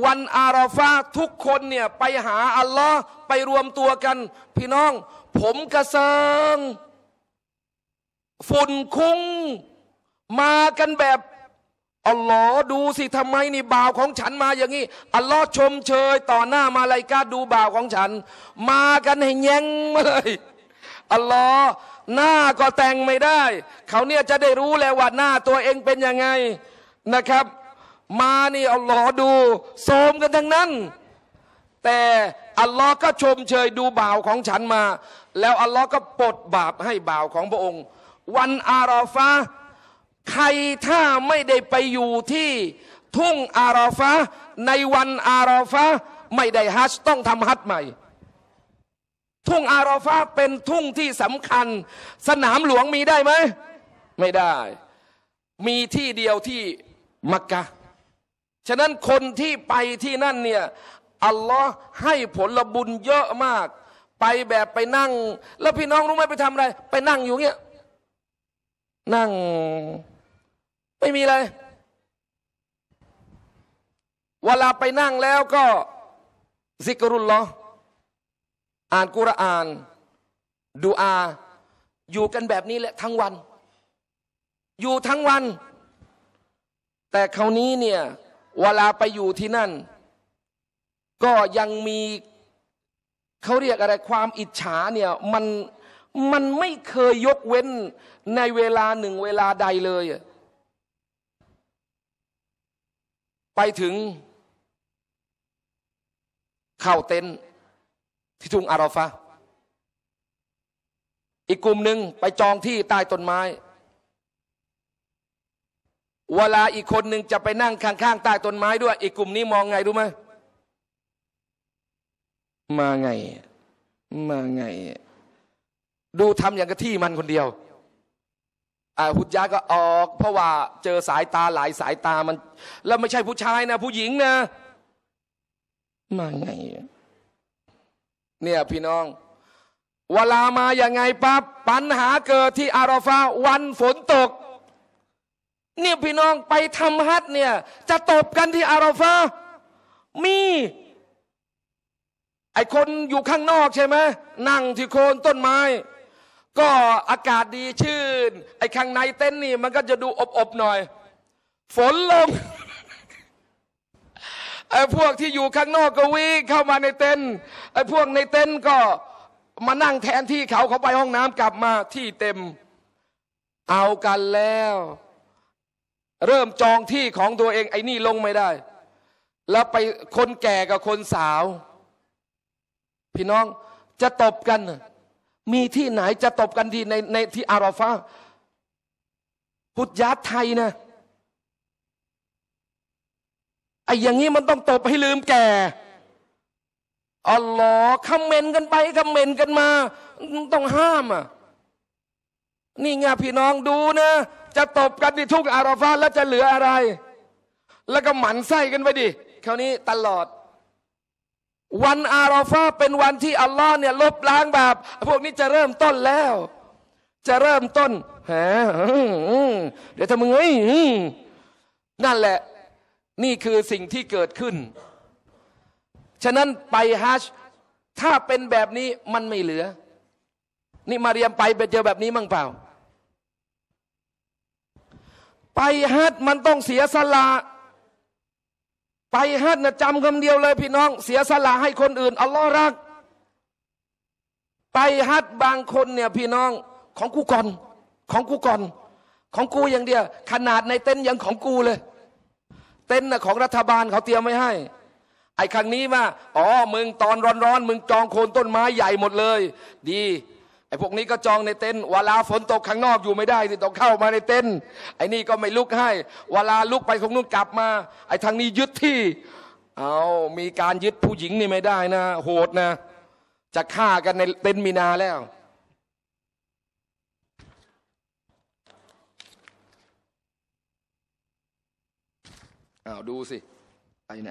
วันอาราฟะทุกคนเนี่ย ไปหาอัลลอฮ์ไปรวมตัวกัน พี่น้อง ผมกระเซิงฝุ่นคุ้งมากันแบบอัลลอฮ์ดูสิทำไมนี่บ่าวของฉันมาอย่างนี้อัลลอฮ์ชมเชยต่อหน้ามาลายกาดูบ่าวของฉัน มากันให้แย่งมาเลยอัลลอฮ์หน้าก็แต่งไม่ได้เขาเนี่ยจะได้รู้แล้วว่าหน้าตัวเองเป็นยังไงนะครับ มานี่ อัลลอฮ์ดูโสมกันทั้งนั้น แต่อัลลอฮ์ก็ชมเชยดูบ่าวของฉันมา แล้วอัลลอฮ์ก็ปลดบาปให้บ่าวของพระองค์ วันอาราฟาใครถ้าไม่ได้ไปอยู่ที่ทุ่งอาราฟะในวันอาราฟะไม่ได้ฮัจต้องทำฮัจใหม่ ทุ่งอาราฟะเป็นทุ่งที่สำคัญ สนามหลวงมีได้ไหม ไม่ได้ มีที่เดียวที่มักกะฉะนั้นคนที่ไปที่นั่นเนี่ยอัลลอฮ์ให้ผลบุญเยอะมาก ไปแบบไปนั่ง แล้วพี่น้องรู้ไหมไปทำอะไร ไปนั่งอยู่เงี้ยนั่งไม่มีเลยเวลาไปนั่งแล้วก็ซิกรุลลออ่านกุรอานดูอา อยู่กันแบบนี้แหละทั้งวัน อยู่ทั้งวัน แต่คราวนี้เนี่ยเวลาไปอยู่ที่นั่น ก็ยังมีเขาเรียกอะไรความอิจฉาเนี่ยมันมันไม่เคยยกเว้นในเวลาหนึ่งเวลาใดเลยไปถึงเข้าเต็นท์ที่ทุ่งอาราฟะอีกกลุ่มหนึ่งไปจองที่ใต้ต้นไม้ เวลาอีกคนหนึ่งจะไปนั่งข้างๆใต้ต้นไม้ด้วย อีกกลุ่มนี้มองไงรู้ไหมมาไง มาไง ดูทำอย่างกะที่มันคนเดียวฮุดยาก็ออก เพราะว่าเจอสายตาหลายสายตามัน แล้วไม่ใช่ผู้ชายนะ ผู้หญิงนะมาไง เนี่ยพี่น้อง เวลามาอย่างไงปั๊บปัญหาเกิดที่อาราฟาวันฝนตก เนี่ยพี่น้องไปทำฮัทเนี่ย จะตบกันที่อาราฟามี ไอคนอยู่ข้างนอกใช่ไหมนั่งที่โคนต้นไม้ก็อากาศดีชื่นไอ้ข้างในเต็นท์นี่มันก็จะดูอบๆหน่อย ฝนลงไอ้พวกที่อยู่ข้างนอกก็วิ่งเข้ามาในเต็นท์ไอ้พวกในเต็นท์ก็มานั่งแทนที่เขาเขาไปห้องน้ำกลับมาที่เต็มเอากันแล้ว เริ่มจองที่ของตัวเอง ไอ้นี่ลงไม่ได้ แล้วไปคนแก่กับคนสาว พี่น้องจะตบกันมีที่ไหนจะตบกันทีในในที่อาราฟาพุทธยาตไทยนะไอ้อย่างนี้มันต้องตบให้ลืมแก่อ๋อหรอคอมเมนต์กันไปคอมเมนต์กันมา ต้อง ห้ามอ่ะนี่ ไง พี่น้องดูนะ จะตบกันที่ทุกอาราฟาแล้วจะเหลืออะไร แล้วก็หมันไส้กันไปดิคราวนี้ตลอดวันอาราฟาเป็นวันที่อัลลอฮ์เนี่ย ลบล้างบาปพวกนี้จะเริ่มต้นแล้ว จะเริ่มต้นฮะเดี๋ยวทำมึงเ้นั่นแหละ นี่คือสิ่งที่เกิดขึ้น ฉะนั้นไปฮัจถ้าเป็นแบบนี้มันไม่เหลือ นี่มาเรียมไปไปเจอแบบนี้มั่งเปล่า ไปฮัจมันต้องเสียสละไปฮัทนะจำคำเดียวเลยพี่น้องเสียสละให้คนอื่น อัลลอฮ์รัก ไปฮัทบางคนเนี่ยพี่น้องของกู ก่อน ของกูก่อน ของกูอย่างเดียวขนาดในเต็นยังของกูเลย เต็นนะของรัฐบาลเขาเตรียมไว้ให้ ไอ้ครั้งนี้ว่าอ๋อมึงตอนร้อนๆมึงจองโคนต้นไม้ใหญ่หมดเลย ดีไอ้พวกนี้ก็จองในเต็นท์เวลาฝนตกข้างนอกอยู่ไม่ได้สิต้องเข้ามาในเต็นท์ไอ้นี่ก็ไม่ลุกให้ เวลาลุกไปของนู้นกลับมา ไอ้ทางนี้ยึดที่ เอามีการยึดผู้หญิงนี่ไม่ได้นะ โหดนะ จะฆ่ากันในเต็นท์มีนาแล้วอ้าวดูสิไปไหน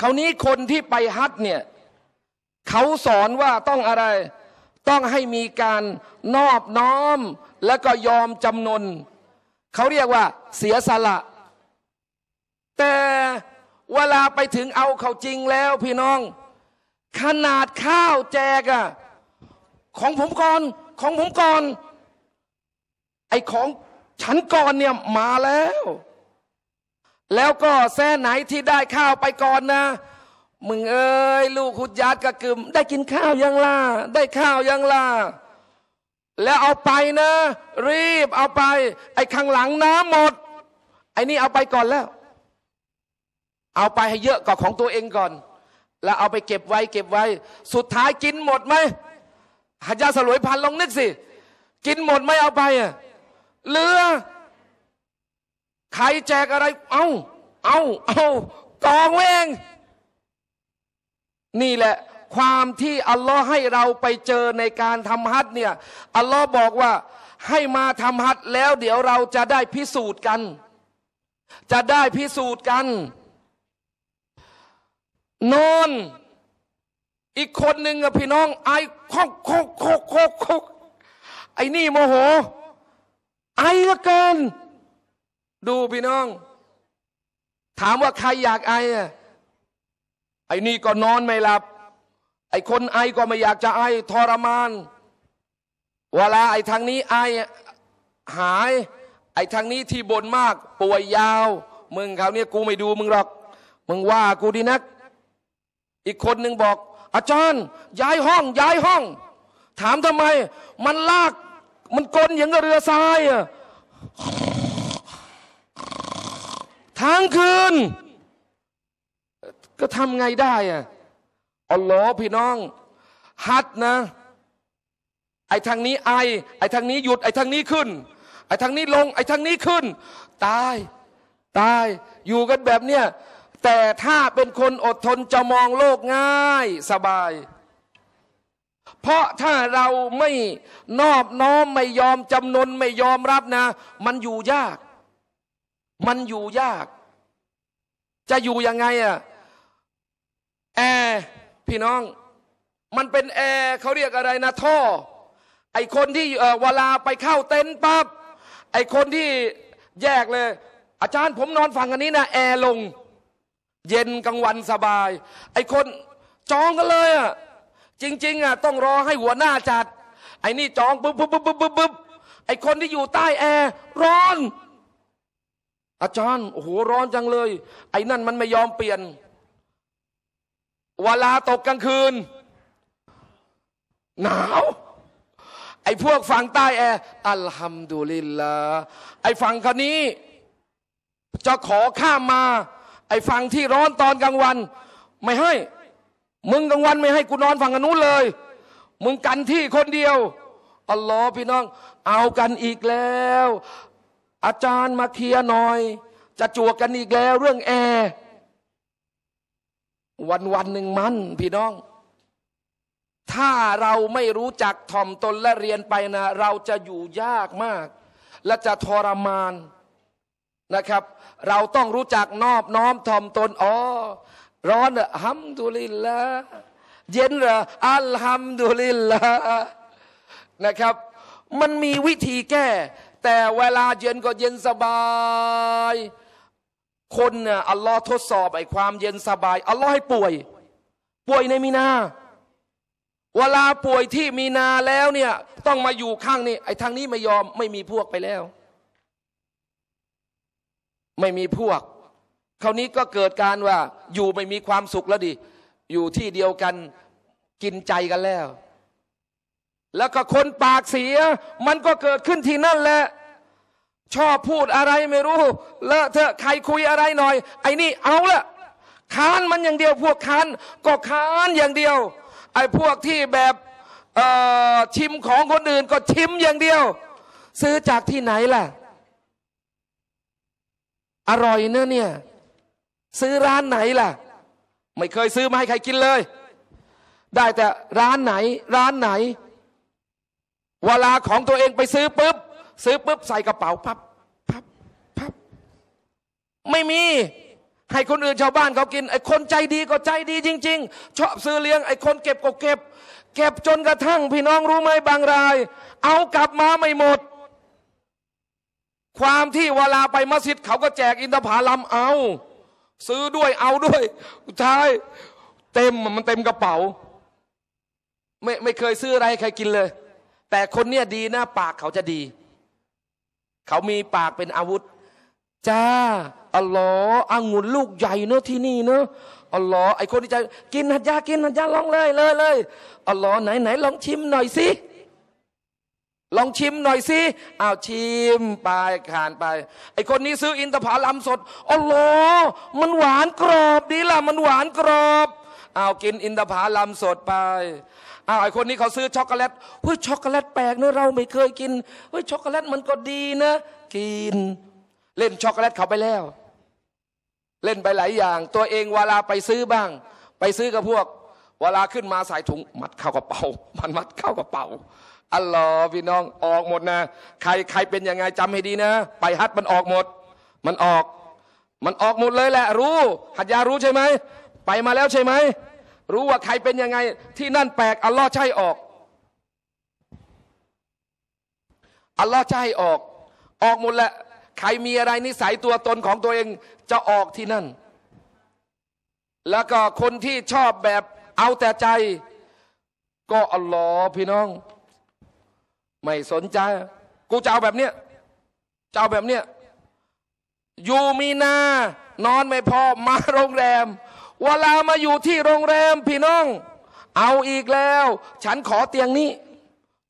คราวนี้คนที่ไปฮัทเนี่ย เขาสอนว่าต้องอะไร ต้องให้มีการนอบน้อมแล้วก็ยอมจำนนเขาเรียกว่าเสียสละ แต่เวลาไปถึงเอาเขาจริงแล้วพี่น้อง ขนาดข้าวแจกอะของผมก่อนของผมก่อนไอของฉันก่อนเนี่ยมาแล้วแล้วก็แซ่ไหนที่ได้ข้าวไปก่อนนะ มึงเอ้ยลูกขุดยัดกระกึมได้กินข้าวยังล่ะได้ข้าวยังล่ะแล้วเอาไปนะ รีบเอาไปไอ้ข้างหลังน้ำหมดไอ้นี่เอาไปก่อนแล้ว เอาไปให้เยอะกว่าของตัวเองก่อน แล้วเอาไปเก็บไว้เก็บไว้ สุดท้ายกินหมดไหมหจยาสลวยพันลองนึกสิ กินหมดไม่เอาไปอ่ะเหลือใครแจกอะไร เอา เอา เอากองเองนี่แหละ ความที่ อัลลอฮ์ให้เราไปเจอในการทำฮัตเนี่ย อัลลอฮ์บอกว่าให้มาทำฮัตแล้วเดี๋ยวเราจะได้พิสูจน์กัน จะได้พิสูจน์กัน นอน อีกคนหนึ่งอะพี่น้อง ไอ้คกคกคกคกคกไอ้นี่โมโห ไอ้ละเกินดูพี่น้อง ถามว่าใครอยากไอ้ไอ้นี่ก็นอนไม่หลับ ไอ้คนไอก็ไม่อยากจะไอทรมานเวลาไอ้ทางนี้ไอหาย ไอ้ทางนี้ที่บนมากป่วยยาวมึงเขาเนี่ยกูไม่ดูมึงหรอกมึงว่ากูดีนัก อีกคนหนึ่งบอก อาจารย์ย้ายห้อง ย้ายห้อง ถามทำไม มันลาก มันกลอย่างกับเรือทรายอ่ะทั้งคืนก็ทำไงได้อะอัลลอฮ์พี่น้องฮัดนะไอทางนี้ ไอ ไอทางนี้หยุด ไอทางนี้ขึ้นไอทางนี้ลงไอทางนี้ขึ้นตายตายอยู่กันแบบเนี้ยแต่ถ้าเป็นคนอดทนจะมองโลกง่าย สบาย เพราะถ้าเราไม่นอบน้อม ไม่ยอมจำนน ไม่ยอมรับนะ มันอยู่ยาก มันอยู่ยากจะอยู่ยังไง อ่ะ แอร์พี่น้อง มันเป็นแอร์เขาเรียกอะไรนะ ท่อ ไอคนที่เวลาไปเข้าเต็นท์ปั๊บไอคนที่แยกเลย อาจารย์ผมนอนฟังอันนี้นะแอร์ลง เย็นกลางวันสบาย ไอคนจองกันเลยอ่ะจริงๆอ่ะต้องรอให้หัวหน้าจัด ไอนี่จองปุ๊บปุ๊บปุ๊บปุ๊บปุ๊บไอคนที่อยู่ใต้แอร์ร้อนอาจารย์โอ้โหร้อนจังเลย ไอ้นั่นมันไม่ยอมเปลี่ยนเวลาตกกลางคืนหนาวไอ้พวกฝั่งใต้ แอร์อัลฮัมดุลิลลาไอ้ฝั่งคนนี้จะขอข้ามมา ไอ้ฝั่งที่ร้อนตอนกลางวัน ไม่ให้มึงกลางวัน ไม่ให้กูนอนฝั่งนู้นเลยมึงกันที่คนเดียวอัลลอฮ์พี่น้อง เอากันอีกแล้วอาจารย์มาเคลียร์หน่อย จะจวกกันอีกแล้วเรื่องแอร์วันวันหนึ่งมัน พี่น้อง ถ้าเราไม่รู้จักถ่อมตนและเรียนไปนะ เราจะอยู่ยากมาก และจะทรมานนะครับ เราต้องรู้จักนอบน้อมถ่อมตนอ๋อร้อนอะฮัมดุลิลละเย็นเะออัลฮัมดุลิลละนะครับ มันมีวิธีแก้แต่เวลาเย็นก็เย็นสบาย คนเนี่ยอัลลอฮ์ทดสอบไอ้ความเย็นสบายอัลลอฮ์ให้ป่วย ป่วย ในมีนา เวลาป่วยที่มีนาแล้วเนี่ย ต้องมาอยู่ข้างนี่ไอ้ทางนี้ไม่ยอมไม่มีพวกไปแล้ว ไม่มีพวกคราวนี้ก็เกิดการว่าอยู่ไม่มีความสุขแล้วดิอยู่ที่เดียวกันกินใจกันแล้วแล้วก็คนปากเสีย มันก็เกิดขึ้นที่นั่นแหละ ชอบพูดอะไรไม่รู้เล้วเธอใครคุยอะไรหน่อย ไอ้นี่เอาละ ค้านมันอย่างเดียว พวกค้านก็ค้านอย่างเดียว ไอ้พวกที่แบบชิมของคนอื่น ก็ชิมอย่างเดียว ซื้อจากที่ไหนล่ะ อร่อยเนอะเนี่ย ซื้อร้านไหนล่ะ ไม่เคยซื้อมาให้ใครกินเลย ได้แต่ร้านไหน ร้านไหนเวลาของตัวเองไปซื้อปุ๊บซื้อปุ๊บใส่กระเป๋าพับพับพับ ไม่มี ให้คนอื่นชาวบ้านเขากิน ไอ้คนใจดีก็ใจดีจริง ๆ ชอบซื้อเลี้ยงไอ้คนเก็บก็เก็บ เก็บจนกระทั่ง พี่น้องรู้ไหมบางราย เอากลับมาไม่หมด ความที่เวลาไปมัสยิด เขาก็แจกอินทผลัมเอา ซื้อด้วยเอาด้วยท้ายเต็มมันเต็มกระเป๋า ไม่ไม่เคยซื้ออะไรใครกินเลยแต่คนเนี่ยดีนะ ปากเขาจะดี เขามีปากเป็นอาวุธจ้าอัลลอฮ์อังุนลูกใหญ่เนอะที่นี่เนอะอัลลอฮ์ไอคนที่จะกินหัดยากินหัดยาลองเลย เลยเลยอัลลอฮ์ไหนไหนลองชิมหน่อยสิ ลองชิมหน่อยสิอ้าวชิมไปขานไป ไอคนนี้ซื้ออินทผลัมสดอัลลอฮ์มันหวานกรอบ ดีล่ะมันหวานกรอบอ้าวกินอินทผลัมสดไปอ้าวไอคนนี้เขาซื้อช็อกโกแลต เฮ้ยช็อกโกแลตแปลกเนะเราไม่เคยกิน เฮ้ยช็อกโกแลตมันก็ดีนะกิน เล่นช็อกโกแลตเขาไปแล้ว เล่นไปหลายอย่าง ตัวเองเวลาไปซื้อบ้าง ไปซื้อกับพวก เวลาขึ้นมาใส่ถุงมัดเข้ากระเป๋ามันมัดเข้ากระเป๋าอัลลอฮ์พี่น้องออกหมดนะใครใครเป็นยังไงจำให้ดีนะไปฮัดมันออกหมด มันออก มันออกหมดเลยแหละ รู้ หัดยารู้ใช่ไหมไปมาแล้วใช่ไหมรู้ว่าใครเป็นยังไง ที่นั่นแปลก อัลลอฮ์ใช่ออก อัลลอฮ์จใช่ออก ออกหมดแหละ ใครมีอะไรนิสัยตัวตนของตัวเองจะออกที่นั่น แล้วก็คนที่ชอบแบบเอาแต่ใจ ก็อัลลอฮ์พี่น้อง ไม่สนใจ กูจะเอาแบบเนี้ยจะเอาแบบเนี้ยอยู่มีนานอนไม่พอมาโรงแรมเวลามาอยู่ที่โรงแรมพี่น้อง เอาอีกแล้ว ฉันขอเตียงนี้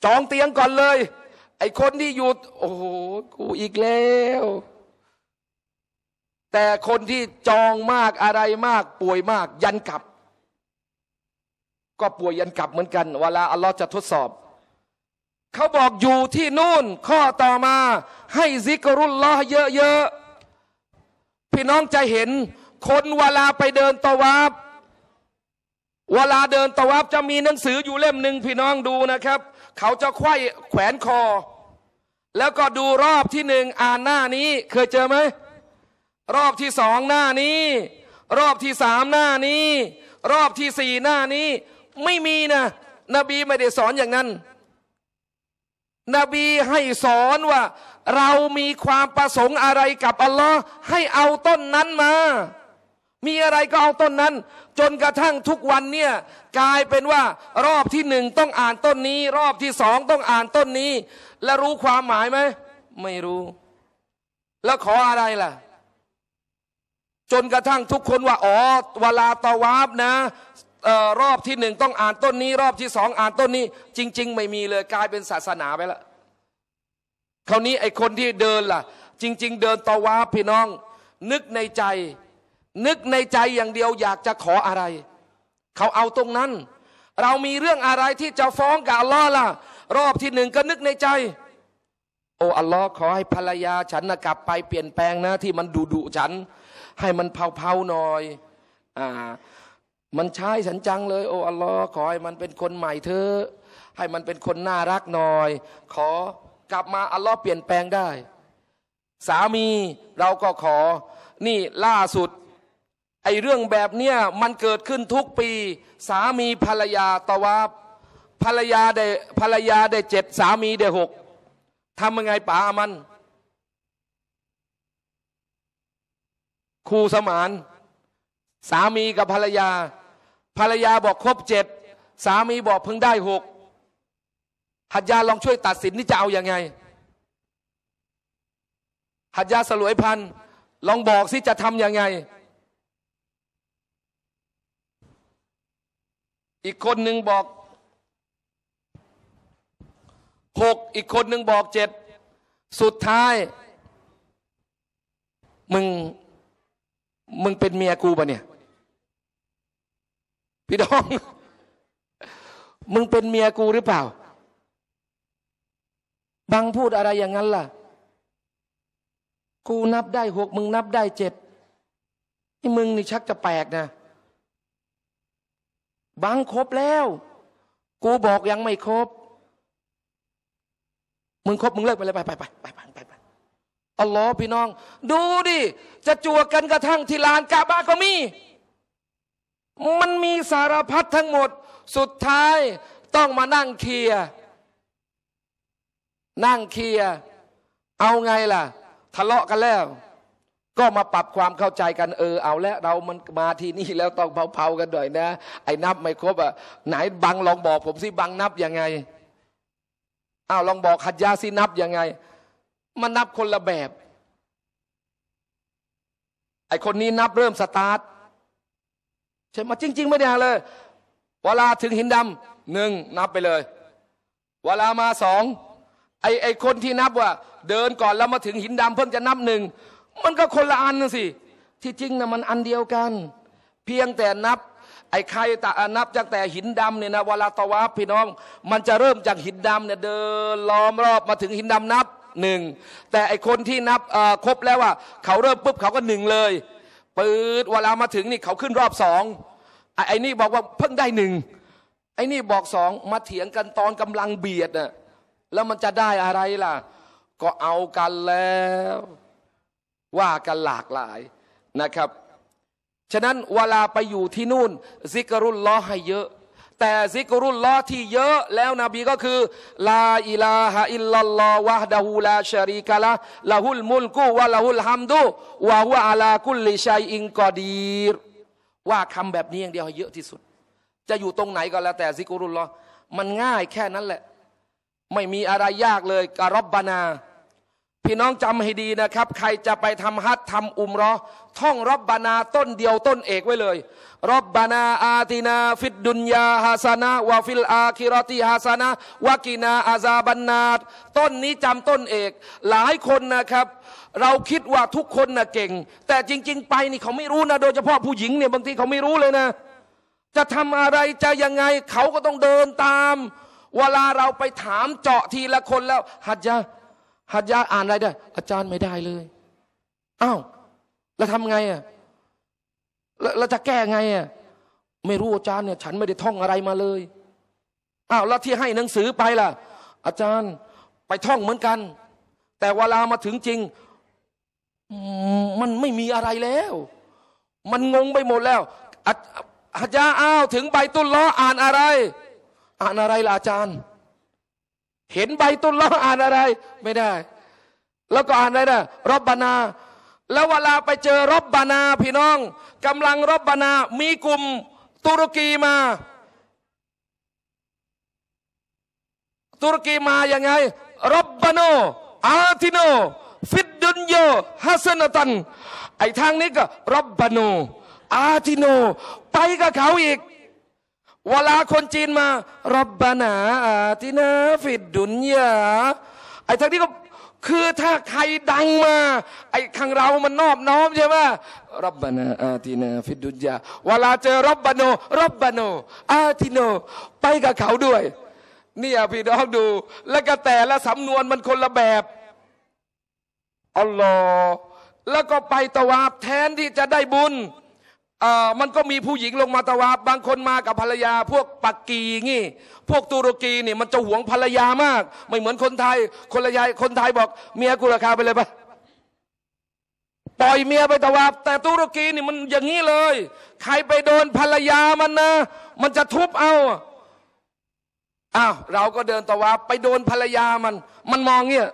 จองเตียงก่อนเลย ไอคนที่อยู่ โอ้โหกูอีกแล้ว แต่คนที่จองมากอะไรมาก ป่วยมาก ยันกลับ ก็ป่วยยันกลับเหมือนกัน เวลา อัลลอฮ์จะทดสอบ เขาบอกอยู่ที่นู่น ข้อต่อมา ให้ซิกรุลลอฮ์เยอะๆพี่น้องจะเห็นคนเวลาไปเดินตะวับเวลาเดินตะวับจะมีหนังสืออยู่เล่มหนึ่งพี่น้องดูนะครับ เขาจะควายแขวนคอ แล้วก็ดูรอบที่หนึ่งอ่านหน้านี้เคยเจอไหมรอบที่สองหน้านี้ รอบที่สามหน้านี้ รอบที่สี่หน้านี้ ไม่มีนะนบีไม่ได้สอนอย่างนั้น นบีให้สอนว่าเรามีความประสงค์อะไรกับอัลลอฮ์ให้เอาต้นนั้นมามีอะไรก็เอาต้นนั้น จนกระทั่งทุกวันเนี่ยกลายเป็นว่ารอบที่หนึ่งต้องอ่านต้นนี้ รอบที่สองต้องอ่านต้นนี้ และรู้ความหมายไหมไม่รู้ แล้วขออะไรล่ะ จนกระทั่งทุกคนว่าอ๋อเวลาตาวาบนะออรอบที่หนึ่งต้องอ่านต้นนี้ รอบที่สองอ่านต้นนี้ จริงๆไม่มีเลยกลายเป็นศาสนาไปละคราวนี้ไอ้คนที่เดินล่ะ จริง ๆ เดินตาวาบพี่น้อง นึกในใจนึกในใจอย่างเดียวอยากจะขออะไรเขาเอาตรงนั้น เรามีเรื่องอะไรที่จะฟ้องกับอัลลอฮ์ล่ะรอบที่หนึ่งก็นึกในใจ โอ้อัลลอฮ์ขอให้ภรรยาฉันนะกลับไปเปลี่ยนแปลงนะที่มันดุดุฉัน ให้มันเผาๆหน่อยอ่ามันใช่ฉันจังเลยโอ้อัลลอฮ์ขอให้มันเป็นคนใหม่เธอให้มันเป็นคนน่ารักหน่อย ขอกลับมาอัลลอฮ์เปลี่ยนแปลงได้ สามีเราก็ขอนี่ล่าสุดไอเรื่องแบบเนี้ยมันเกิดขึ้นทุกปี สามีภรรยาตวาบภรรยาได้ภรรยาได้เจ็ดสามีได้หกทำยังไงป๋ามันครูสมาน สามีกับภรรยาภรรยาบอกครบเจ็ด สามีบอกเพิ่งได้หกหัตยาลองช่วยตัดสินนี่จะเอาอยัางไง หัตยาสลวยพันลองบอกสิจะทำยังไงอีกคนหนึ่งบอก หกอีกคนหนึ่งบอกเจ็ด สุดท้าย มึง มึงเป็นเมียกูปะเนี่ยพี่ดอง มึงเป็นเมียกูหรือเปล่าบางพูดอะไรอย่างนั้นล่ะ กูนับได้หกมึงนับได้เจ็ดที่มึงนี่ชักจะแปลกนะบังครบแล้ว กูบอกยังไม่ครบ มึงครบมึงเลิกไปเลยไปไปไปไปไปไปไปอัลลอฮ์พี่น้อง ดูดิ จะจวกกันกระทั่งที่ลานกาบาก็มี มันมีสารพัดทั้งหมด สุดท้ายต้องมานั่งเคลีย นั่งเคลีย เอาไงล่ะ ทะเลาะกันแล้วก็มาปรับความเข้าใจกันเออ เอาแล้วเรามันมาที่นี่แล้วต้องเผาๆกันหน่อยนะ ไอ้นับไม่ครบอ่ะไหนบังลองบอกผมสิบังนับยังไงอ้าวลองบอกขัดยาสินับยังไงมันนับคนละแบบ ไอ้คนนี้นับเริ่มสตาร์ทใช่ไหมจริง ๆ ไม่ได้เลยเวลาถึงหินดำหนึ่งนับไปเลยเวลามาสองไอ้ไอ้คนที่นับว่า เดินก่อนแล้วมาถึงหินดำเพิ่งจะนับหนึ่งมันก็คนละอันนะสิที่จริงนะมันอันเดียวกัน เพียงแต่นับ ไอ้ใครตะนับจากแต่หินดำเนี่ยนะเวลาตวาพี่น้องมันจะเริ่มจากหินดำเนี่ยเดินล้อมรอบมาถึงหินดำนับหนึ่งแต่ไอ้คนที่นับครบแล้วว่าเขาเริ่มปุ๊บเขาก็หนึ่งเลยปืดเวลามาถึงนี่เขาขึ้นรอบสองไอ้นี่ บอกว่าเพิ่งได้หนึ่งไอ้นี่บอกสองมาเถียงกันตอนกำลังเบียดน่ะแล้วมันจะได้อะไรล่ะ ก็เอากันแล้วว่ากันหลากหลายนะครับ ฉะนั้นเวลาไปอยู่ที่นู่นซิกรุลล้อให้เยอะ แต่ซิกรุลล้อที่เยอะแล้วนบีก็คือลาอิลาฮะอิลลัลลอฮวะดะฮูลาชาริกะละละฮุลมุลกูวะละฮุลฮัมดูวะฮุอาลากุลลิชัยอิงกอดีรว่าคำแบบนี้อย่างเดียวให้เยอะที่สุด จะอยู่ตรงไหนก็แล้วแต่ซิกรุลล้อมันง่ายแค่นั้นแหละ ไม่มีอะไรยากเลยการบบานาพี่น้องจำให้ดีนะครับ ใครจะไปทำฮัททาอุมรอท่องรบบานาต้นเดียวต้นเอกไว้เลย รบบานาอาตินา ฟิดดุนยาฮาสนาวาฟิลอาคิรติฮาสนาวากินาอาซาบันนาตต้นนี้จำต้นเอก หลายคนนะครับ เราคิดว่าทุกคนนะเก่ง แต่จริงๆ ไปนี่เขาไม่รู้นะ โดยเฉพาะผู้หญิงเนี่ย บางทีเขาไม่รู้เลยนะ จะทำอะไรจะยังไงเขาก็ต้องเดินตาม เวลาเราไปถามเจาะทีละคนแล้วฮัจยาหัดยาอ่านอะไรได้อาจารย์ไม่ได้เลยอ้าวแล้วทำไงอ่ะแล้วจะแก้ไงอ่ะไม่รู้อาจารย์เนี่ย ฉันไม่ได้ท่องอะไรมาเลยอ้าวแล้วที่ให้หนังสือไปล่ะ อาจารย์ไปท่องเหมือนกัน แต่เวลามาถึงจริง มันไม่มีอะไรแล้ว มันงงไปหมดแล้วอาจารย์อ้าวถึงใบตุลล้ออ่านอะไรอ่านอะไรล่ะอาจารย์เห็นใบตุลละอ่านอะไรไม่ได้ แล้วก็อ่านอะไรนะรบบานา แล้วเวลาไปเจอรบบานาพี่น้องกำลังรบบานามีกลุ่มตุรกีมาตุรกีมาอย่างไงรบบาโน อาทิโน ฟิดดุนโยฮัสนตันไอทางนี้ก็รบบาโนอาทิโน ไปกับเขาอีกเวลาคนจีนมารับบานาอาตินาฟิดดุนยาไอ้ทั้งนี้ก็คือถ้าใครดังมา ไอ้ข้างเรามันนอบน้อมใช่ไหมรับบานาอาตินาฟิดดุนยาเวลาเจอรับบานโนรับบานโนอาติโนไปกับเขาด้วย เนี่ยพี่น้องดู แล้วก็แต่ละสำนวนมันคนละแบบอัลลอฮ์แล้วก็ไปตวาบแทนที่จะได้บุญมันก็มีผู้หญิงลงมาตะวาบางคนมากับภรรยาพวกปักกีงี่พวกตุรกีนี่มันจะหวงภรรยามาก ไม่เหมือนคนไทย คนละยายคนไทยบอกเมียกูราคาไปเลยปะปล่อยเมียไปตะวาบแต่ตุรกีนี่มันอย่างนี้เลย ใครไปโดนภรรยามันนะมันจะทุบเอาอ้าวเราก็เดินตะวาบไปโดนภรรยามัน มันมองเงี้ย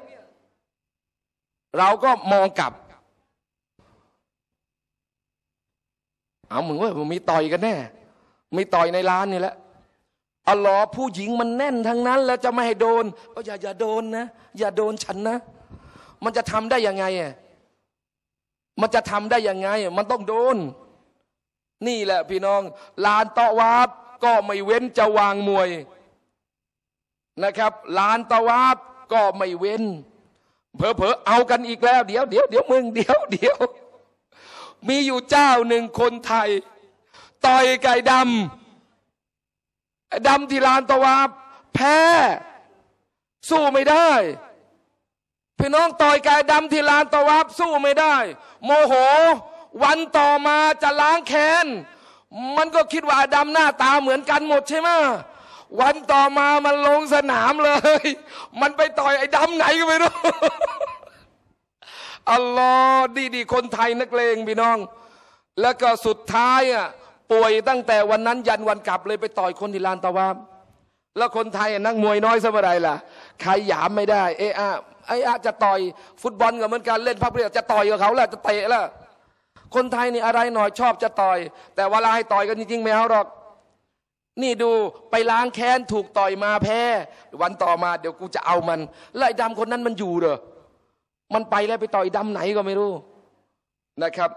เราก็มองกลับเอาเหมือนว่ามมีต่อยกันแน่มีต่อยในร้านนี่แหละอัลลอฮ์ผู้หญิงมันแน่นทั้งนั้น แล้วจะไม่ให้โดน ก็อย่าอย่าโดนนะอย่าโดนฉันนะ มันจะทำได้ยังไงอ่ะมันจะทำได้ยังไง มันต้องโดน นี่แหละพี่น้องลานตะวาบก็ไม่เว้นจะวางมวยนะครับลานตะวาบก็ไม่เว้นเผลอๆเอากันอีกแล้ว เดี๋ยวเดี๋ยวเดี๋ยวมึงเดี๋ยวเดี๋ยวมีอยู่เจ้าหนึ่งคนไทย ต่อยไก่ดำดำที่ลานตะวาแพ้ สู้ไม่ได้พี่น้องต่อยไก่ดำที่ลานตะวาบสู้ไม่ได้ โมโห วันต่อมาจะล้างแค้นมันก็คิดว่าดำหน้าตาเหมือนกันหมดใช่ไหมวันต่อมามันลงสนามเลย มันไปต่อยไอ้ดำไหนก็ไม่รู้อัลลอฮ์ดีดีคนไทยนักเลงพี่น้อง แล้วก็สุดท้ายอ่ะป่วยตั้งแต่วันนั้นยันวันกลับเลยไปต่อยคนที่ลานตะวามแล้วคนไทยนักมวยน้อยสมัยล่ะใครหยามไม่ได้ เอ้อะไอ้อะจะต่อยฟุตบอลกบเหมือนกันเล่นพักเืียจะต่อยกับเขาแหละจะเตะละคนไทยนี่อะไรหน่อยชอบจะต่อย แต่เวลาให้ต่อยกันจริงๆไม่เอาหรอกนี่ดูไปล้างแค้นถูกต่อยมาแพ้วันต่อมาเดี๋ยวกูจะเอามันไล่ดำคนนั้นมันอยู่เหรอมันไปแล้วไปต่อยดำไหนก็ไม่รู้นะครับ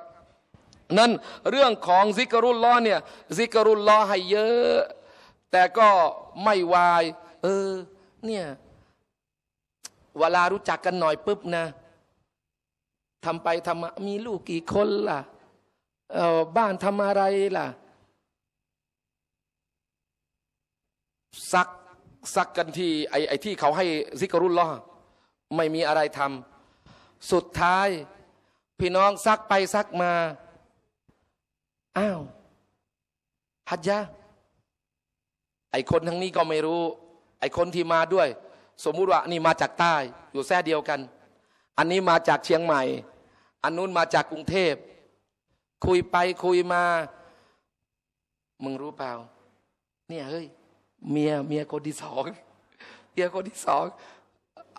นั่นเรื่องของซิกรุลล้อเนี่ยซิกรุลล้อให้เยอะ แต่ก็ไม่วาย เออ เนี่ยเวลารู้จักกันหน่อยปุ๊บนะทำไปทำมามีลูกกี่คนล่ะออบ้านทำอะไรล่ะซักซักกันที่ไอ้ไอที่เขาให้ซิกรุลล้อไม่มีอะไรทำสุดท้าย พี่น้องซักไปซักมา อ้าวฮัจยะไอคนทั้งนี้ก็ไม่รู้ ไอคนที่มาด้วย สมมุติว่านี่มาจากใต้ อยู่แท้เดียวกัน อันนี้มาจากเชียงใหม่ อันนู้นมาจากกรุงเทพ คุยไปคุยมา มึงรู้เปล่า เนี่ย เฮ้ย เมีย เมียคนที่สองเมียคนที่สอง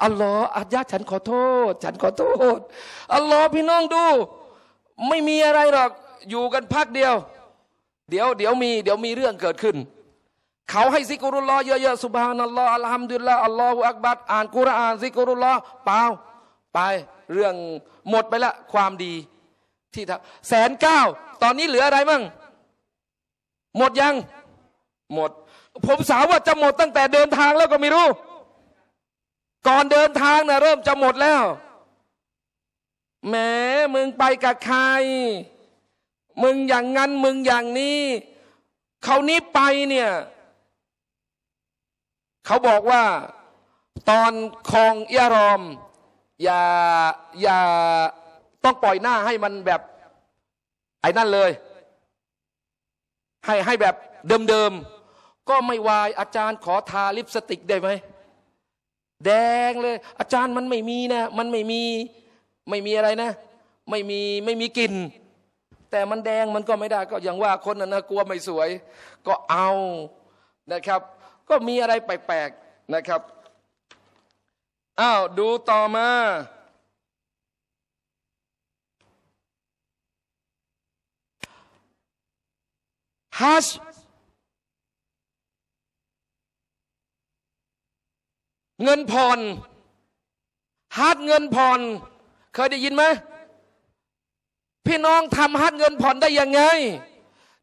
อัลลอฮ์อาญาฉันขอโทษ ฉันขอโทษ อัลลอฮ์พี่น้องดู ไม่มีอะไรหรอกอยู่กันพักเดียว เดี๋ยว เดี๋ยวมีเดี๋ยวมีเรื่องเกิดขึ้นเขาให้ซิกุรุลลอเยอะๆสุบฮานัลลอฮ์อัลฮัมดุลลาอัลลอฮุอักบัดอ่านกุรอานซิกุรุลลอเปล่าไปเรื่องหมดไปละ ความดี ที่ทำแสนเก้าตอนนี้เหลืออะไรมั่งหมดยัง หมด ผมสาวว่าจะหมดตั้งแต่เดินทางแล้วก็ไม่รู้ก่อนเดินทางนะเริ่มจะหมดแล้วแหมมึงไปกับใคร มึงอย่างนั้น มึงอย่างนี้ เขานี้ไปเนี่ย เขาบอกว่าตอนคลองยรอม อย่าอย่าต้องปล่อยหน้าให้มันแบบ ไอ้นั่นเลย ให้ให้แบบเดิมๆก็ไม่วายอาจารย์ขอทาลิปสติกได้ไหมแดงเลย อาจารย์มันไม่มีนะมันไม่มีไม่มีอะไรนะ ไม่มีไม่มีกลิ่นแต่มันแดงมันก็ไม่ได้ก็อย่างว่าคนนั้นนะกลัวไม่สวย ก็เอานะครับ ก็มีอะไรแปลกๆนะครับอ้าวดูต่อมาฮัชเงินผ่อนฮัดเงินผ่อนเคยได้ยินไหมพี่น้องทำฮัดเงินผ่อนได้ยังไง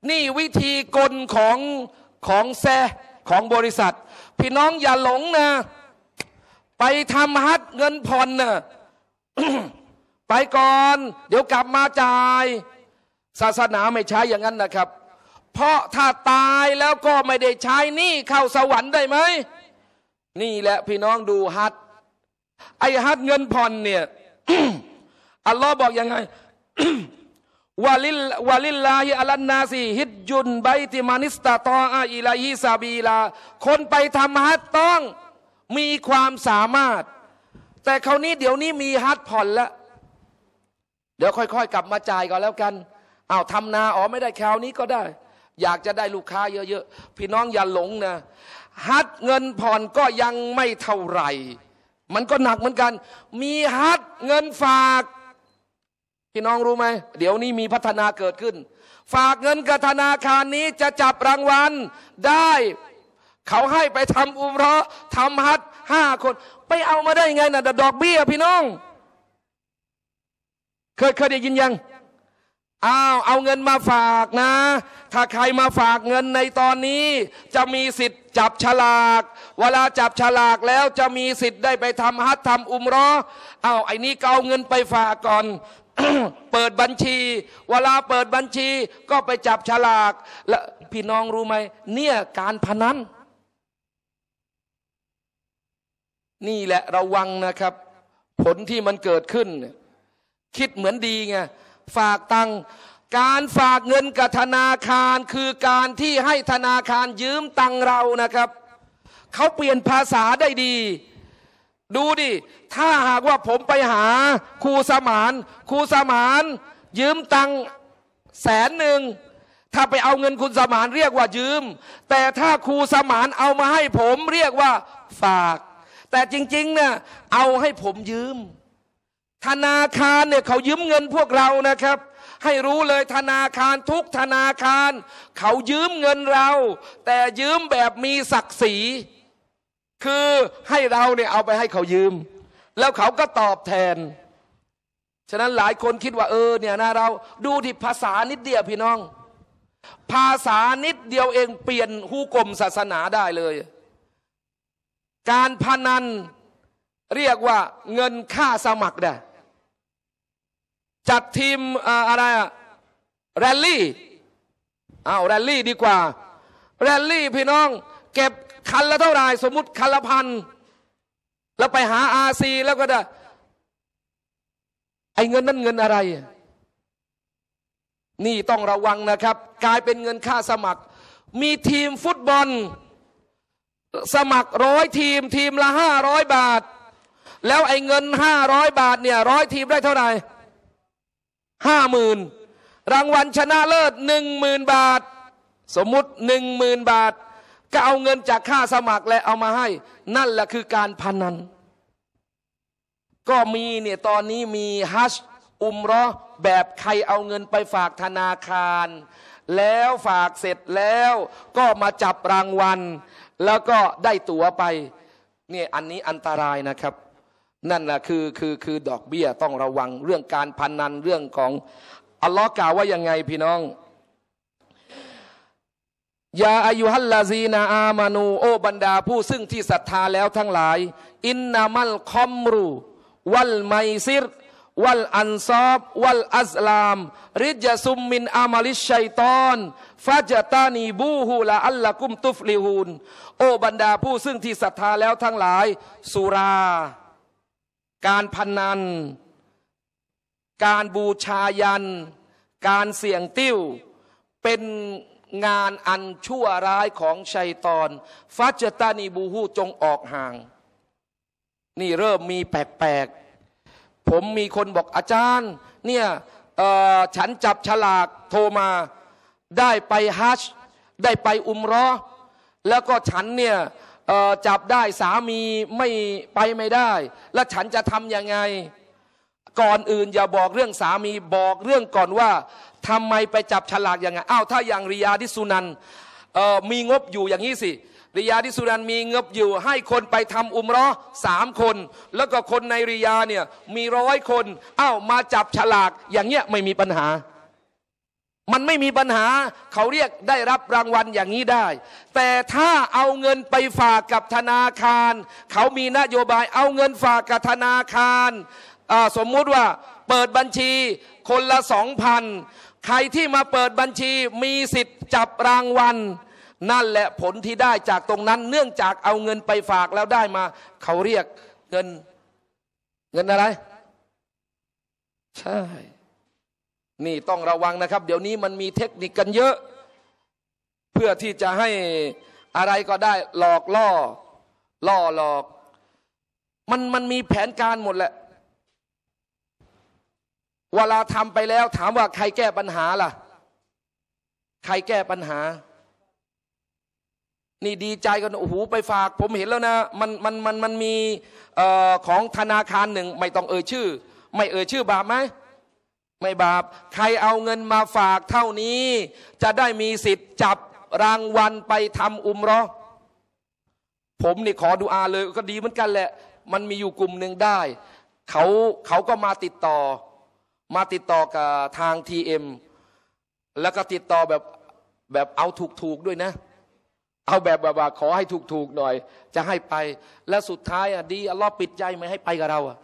นี่วิธีกลของ ของแซของบริษัท พี่น้องอย่าหลงนะ ไปทำฮัดเงินผ่อนนะไปก่อน เดี๋ยวกลับมาจ่าย ศาสนาไม่ใช้อย่างนั้นนะครับ เพราะถ้าตายแล้วก็ไม่ได้ใช้นี่เข้าสวรรค์ได้ไหมนี่แหละ พี่น้องดูฮัดไอฮัดเงินผ่อนเนี่ย อัลลอฮ์บอกยังไงวาลิลวาลิลลาฮิอัลลนาซีฮิดยุนไบติมานิสตาตออาอิลาฮิซาบีลา คนไปทำฮัดต้องมีความสามารถ แต่คราวนี้เดี๋ยวนี้มีฮัดผ่อนแล้วเดี๋ยวค่อยๆ กลับมาจ่ายก่อนแล้วกัน เอาทำนาอ๋อไม่ได้คราวนี้ก็ได้ อยากจะได้ลูกค้าเยอะๆพี่น้องอย่าหลงนะฮัดเงินผ่อนก็ยังไม่เท่าไหร่ มันก็หนักเหมือนกัน มีฮัดเงินฝาก พี่น้องรู้ไหมเดี๋ยวนี้มีพัฒนาเกิดขึ้น ฝากเงินกับธนาคารนี้จะจับรางวัลได้ เขาให้ไปทำอุมราทำฮัดห้าคน ไปเอามาได้ไงนะ่ะดอกเบี้ยพี่น้อง เคยเคยได้ยินยังอ้าวเอาเงินมาฝากนะ ถ้าใครมาฝากเงินในตอนนี้จะมีสิทธิจับฉลาก เวลาจับฉลากแล้วจะมีสิทธิ์ได้ไปทำฮัตทำอุมรอเอาไอ้นี้เอาเงินไปฝากก่อน เปิดบัญชี เวลาเปิดบัญชี ก็ไปจับฉลากแลวพี่น้องรู้ไหมเนี่ยการพนัน นี่แหละระวังนะครับ ผลที่มันเกิดขึ้น คิดเหมือนดีไง ฝากตังการฝากเงินกับธนาคารคือการที่ให้ธนาคารยืมตังเรานะครับเขาเปลี่ยนภาษาได้ดี ดูดิถ้าหากว่าผมไปหาครูสมานครูสมาน ยืมตังแสนหนึ่งถ้าไปเอาเงินคุณสมาน เรียกว่ายืมแต่ถ้าครูสมานเอามาให้ผมเรียกว่าฝาก แต่จริง ๆเนี่ยเอาให้ผมยืม ธนาคารเนี่ยเขายืมเงินพวกเรานะครับให้รู้เลยธนาคารทุกธนาคาร เขายืมเงินเรา แต่ยืมแบบมีศักดิ์ศรีคือให้เราเนี่ย เอาไปให้เขายืม แล้วเขาก็ตอบแทน ฉะนั้นหลายคนคิดว่าเออ เนี่ยนะเรา ดูที่ภาษานิดเดียวพี่น้อง ภาษานิดเดียวเองเปลี่ยนหูกลมศาสนาได้เลย การพนันเรียกว่าเงินค่าสมัครเด้จัดทีมอะไรอะแรลลี่เอาแรลลี่ดีกว่า แรลลี่พี่น้อง เก็บคันละเท่าไหร่สมมติคันละพันแล้วไปหาอาซีแล้วก็ได้ไอ้เงินนั่นเงินอะไร นี่ต้องระวังนะครับ กลายเป็นเงินค่าสมัคร มีทีมฟุตบอล สมัครร้อยทีมทีมละห้าร้อยบาท แล้วไอ้เงินห้าร้อยบาทเนี่ยร้อยทีมได้เท่าไหร่ห้าหมื่นรางวัลชนะเลิศหนึ่งหมื่นบาท สมมุติหนึ่งหมื่นบาท ก็เอาเงินจากค่าสมัครและเอามาให้ นั่นแหละคือการพนัน ก็มีเนี่ยตอนนี้มีฮัชอุมรอแบบใครเอาเงินไปฝากธนาคาร แล้วฝากเสร็จแล้วก็มาจับรางวัล แล้วก็ได้ตั๋วไป เนี่ยอันนี้อันตรายนะครับนั่นนะคือคือคือดอกเบี้ยต้องระวังเรื่องการพนนันเรื่องของอัลลอฮ์กล่าวว่ายังไงพี่น้อง ยาอายุฮัลลาซีนา อามานู โอบรรดาผู้ซึ่งที่ศรัทธาแล้วทั้งหลาย อินนามัลคอมรู วัลไมซิร วัลอันซอบ วัลอัสลาม ริจซุมมินอามาลิชัยตอนฟาจตานีบูฮูละอัลละกุมตุฟลิฮูนโอบรรดาผู้ซึ่งที่ศรัทธาแล้วทั้งหลายสุราการพนัน การบูชายัน การเสี่ยงติ้ว เป็นงานอันชั่วร้ายของชัยตอนฟัจตานีบูฮูจงออกห่าง นี่เริ่มมีแปลกๆ ผมมีคนบอกอาจารย์ เนี่ย ฉันจับฉลากโทรมา ได้ไปฮัช ได้ไปอุมรอแล้วก็ฉันเนี่ยจับได้สามีไม่ไปไม่ได้ แล้วฉันจะทำยังไงก่อนอื่นอย่าบอกเรื่องสามีบอกเรื่องก่อนว่าทำไมไปจับฉลากยังไงอ้าวถ้าอย่างริยาดิสุนันมีงบอยู่อย่างนี้สิริยาดิสุนันมีงบอยู่ให้คนไปทำอุมรอสามคน แล้วก็คนในริยาเนี่ยมีร้อยคนอ้าวมาจับฉลากอย่างเงี้ยไม่มีปัญหามันไม่มีปัญหาเขาเรียกได้รับรางวัลอย่างนี้ได้ แต่ถ้าเอาเงินไปฝากกับธนาคาร เขามีนโยบาย เอาเงินฝากกับธนาคารสมมุติว่าเปิดบัญชีคนละสองพันใครที่มาเปิดบัญชีมีสิทธิ์จับรางวัล นั่นแหละผลที่ได้จากตรงนั้นเนื่องจากเอาเงินไปฝากแล้วได้มา เขาเรียกเงินเงินอะไร ใช่นี่ต้องระวังนะครับเดี๋ยวนี้มันมีเทคนิคกันเยอะ เพื่อที่จะให้อะไรก็ได้ หลอกล่อล่อหลอกมันมันมีแผนการหมดแหละ เวลาทำไปแล้วถามว่าใครแก้ปัญหาล่ะ ใครแก้ปัญหา นี่ดีใจกันโอ้โหไปฝากผมเห็นแล้วนะมันมันมันมันมีของธนาคารหนึ่ง ไม่ต้องเอ่ยชื่อไม่เอ่ยชื่อบาปไหมไม่บาปใครเอาเงินมาฝากเท่านี้ จะได้มีสิทธิ์จับรางวัลไปทำอุมรอผมนี่ขอดูอาเลย ก็ดีเหมือนกันแหละ มันมีอยู่กลุ่มหนึ่งได้เขาเขาก็มาติดต่อมาติดต่อกับทางทีเอ็มแล้วก็ติดต่อแบบแบบเอาถูกถูกด้วยนะ เอาแบบแบบว่าขอให้ถูกถูกหน่อย จะให้ไปและสุดท้าย อ่ะ ดีอัลลอฮ์ปิดใจไม่ให้ไปกับเรา อ่ะ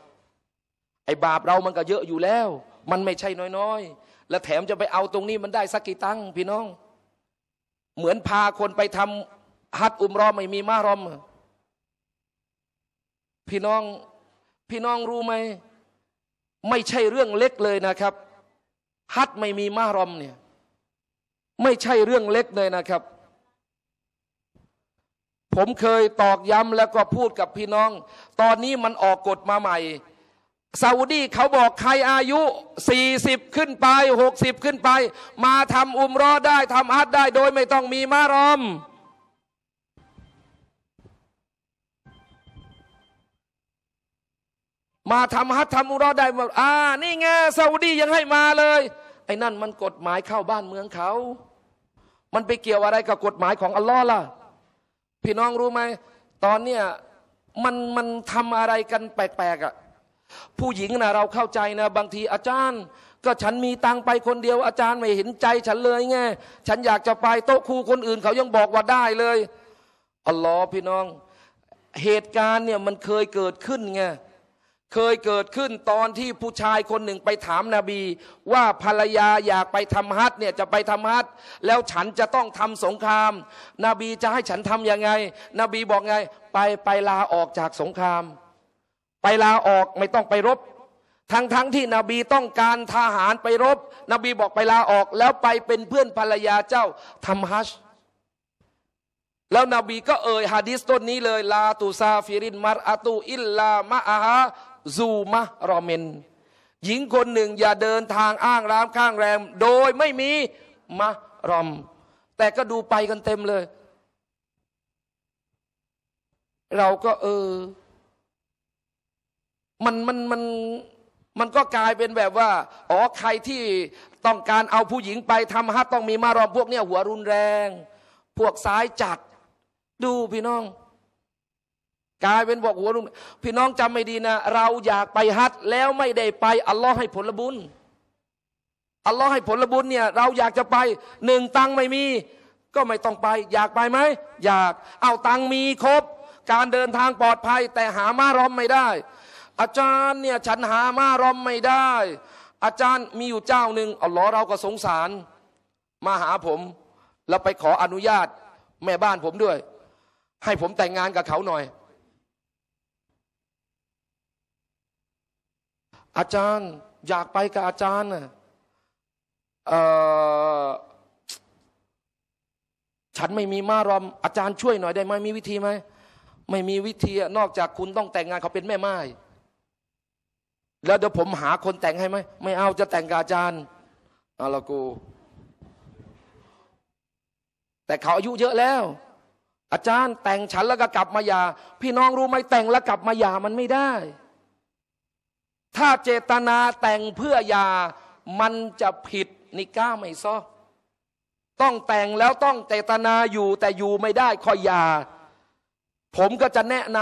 ไอบาปเรามันก็เยอะอยู่แล้วมันไม่ใช่น้อยๆ และแถมจะไปเอาตรงนี้มันได้สักกี่ตังค์พี่น้อง เหมือนพาคนไปทำฮัตอุมรอไม่มีมารอม พี่น้อง พี่น้องรู้ไหม ไม่ใช่เรื่องเล็กเลยนะครับ ฮัตไม่มีมารอมเนี่ย ไม่ใช่เรื่องเล็กเลยนะครับ ผมเคยตอกย้ำแล้วก็พูดกับพี่น้อง ตอนนี้มันออกกฎมาใหม่ซาอุดีเขาบอกใครอายุ 40 ขึ้นไป 60 ขึ้นไป มาทำอุมรอได้ทำฮัดได้โดยไม่ต้องมีมารอม มาทำฮัจทำอุมรอได้อ่า นี่ไงซาอุดียังให้มาเลย ไอ้นั่นมันกฎหมายเข้าบ้านเมืองเขา มันไปเกี่ยวอะไรกับกฎหมายของอัลลอฮ์ล่ะพี่น้องรู้ไหม ตอนเนี้ยมันมันทำอะไรกันแปลกๆอะ่ะผู้หญิงนะเราเข้าใจนะ บางทีอาจารย์ ก็ฉันมีตังไปคนเดียวอาจารย์ไม่เห็นใจฉันเลยไงฉันอยากจะไปโต๊ะครูคนอื่นเขายังบอกว่าได้เลยอัลลอฮ์พี่น้อง เหตุการณ์เนี่ยมันเคยเกิดขึ้นไงเคยเกิดขึ้นตอนที่ผู้ชายคนหนึ่งไปถามนาบี ว่าภรรยาอยากไปทำฮัทเนี่ยจะไปทำฮัทแล้วฉันจะต้องทำสงครามนบีจะให้ฉันทำยังไง นบีบอกไง ไปไปลาออกจากสงครามไปลาออกไม่ต้องไปรบ ทั้งทั้งที่นบีต้องการทหารไปรบ นบีบอกไปลาออก แล้วไปเป็นเพื่อนภรรยาเจ้าทำฮัจแล้วนบีก็เอ่ยฮะดิษต้นนี้เลย ลาตูซาฟิรินมารอตู อิลลามะอาฮะซูมะรอเมนหญิงคนหนึ่งอย่าเดินทางอ้างร้ามข้างแรมโดยไม่มีมะรอม แต่ก็ดูไปกันเต็มเลย เราก็เออมันมันมันมันก็กลายเป็นแบบว่าอ๋อใครที่ต้องการเอาผู้หญิงไปทำฮัตต้องมีมารอมพวกเนี้ยหัวรุนแรง พวกซ้ายจัด ดูพี่น้อง กลายเป็นบอกหัวรุนพี่น้องจำไม่ดีนะเราอยากไปฮัตแล้วไม่ได้ไป อัลลอฮ์ให้ผลบุญอัลลอฮ์ให้ผลบุญเนี่ย เราอยากจะไปหนึ่งตังไม่มี ก็ไม่ต้องไป อยากไปไหมอยากเอาตังมีครบ การเดินทางปลอดภัย แต่หามารอมไม่ได้อาจารย์เนี่ยฉันหามารอมไม่ได้ อาจารย์มีอยู่เจ้าหนึ่งอ๋ลอเราก็สงสาร มาหาผม แล้วไปขออนุญาต แม่บ้านผมด้วย ให้ผมแต่งงานกับเขาหน่อย อาจารย์อยากไปกับอาจารย์นะฉันไม่มีมารอมอาจารย์ช่วยหน่อยได้ไหมมีวิธีไหมไม่มีวิธีนอกจากคุณต้องแต่งงานเขาเป็นแม่ไม้แล้วเดี๋ยวผมหาคนแต่งให้ไหมไม่เอาจะแต่งกอาจารย์อาละกู แต่เขาอายุเยอะแล้ว อาจารย์แต่งฉันแล้วก็กลับมายาพี่น้องรู้ไหมแต่งแล้วกลับมายามันไม่ได้ ถ้าเจตนาแต่งเพื่อยามันจะผิดนิก้าไม่ซ้อต้องแต่งแล้วต้องเจตนาอยู่แต่อยู่ไม่ได้คอยยาผมก็จะแนะน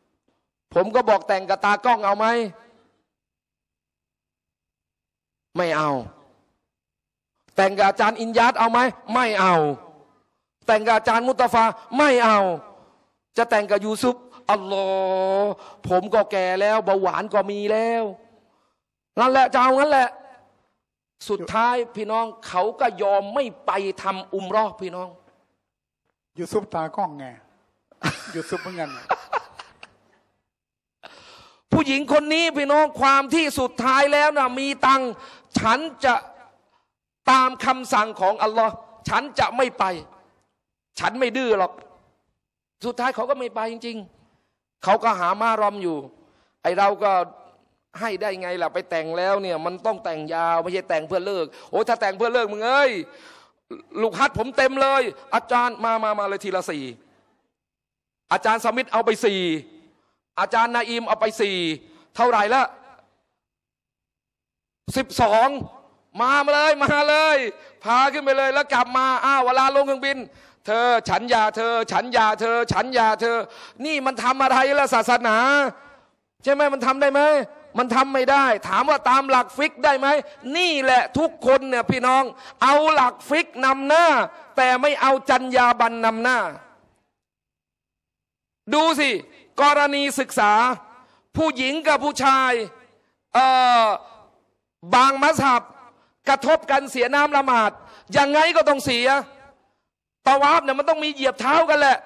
ำผมก็บอกแต่งกับตากล้องเอาไหมไม่เอา แต่งกับอาจารย์ อินยัตเอาไหม ไม่เอา แต่งกับอาจารย์ มุตฟาไม่เอา จะแต่งกับยูซุปอัลลอฮ์ผมก็แก่แล้วเบาหวานก็มีแล้วนั่นแหละจะเอางั้นแหละ สุดท้ายพี่น้องเขาก็ยอมไม่ไปทำอุมรอพี่น้องยูซุปตากล้องไงยูซุปเหมือนกันผู้หญิงคนนี้พี่น้องความที่สุดท้ายแล้วนะมีตังฉันจะตามคำสั่งของอัลลอฮ์ฉันจะไม่ไป ฉันไม่ดื้อหรอก สุดท้ายเขาก็ไม่ไปจริง ๆ เขาก็หามารอมอยู่ ไอเราก็ให้ได้ไงล่ะ ไปแต่งแล้วเนี่ย มันต้องแต่งยาวไม่ใช่แต่งเพื่อเลิก โอ้ถ้าแต่งเพื่อเลิกมึงเอ้ยลูกฮัดผมเต็มเลย อาจารย์มามามาเลยทีละสี่อาจารย์สมิธเอาไปสี่อาจารย์นาอิมเอาไปสี่เท่าไหร่ละสิบสองมามาเลย มา เลย พาขึ้นไปเลย แล้วกลับมา อ้าวเวลาลงเครื่องบิน เธอฉันยาเธอ ฉันยาเธอ ฉันยาเธอ นี่มันทำอะไรล่ะศาสนา ใช่ไหมมันทำได้ไหมมันทำไม่ได้ ถามว่าตามหลักฟิกได้ไหมนี่แหละทุกคนเนี่ยพี่น้อง เอาหลักฟิกนำหน้า แต่ไม่เอาจัญญาบันนำหน้า ดู สิ กรณีศึกษา ผู้หญิงกับผู้ชาย เอ่อบางมัสฮับกระทบกันเสียน้ำละหมาดยังไงก็ต้องเสียตาวาบเนี่ยมันต้องมีเหยียบเท้ากันแหละ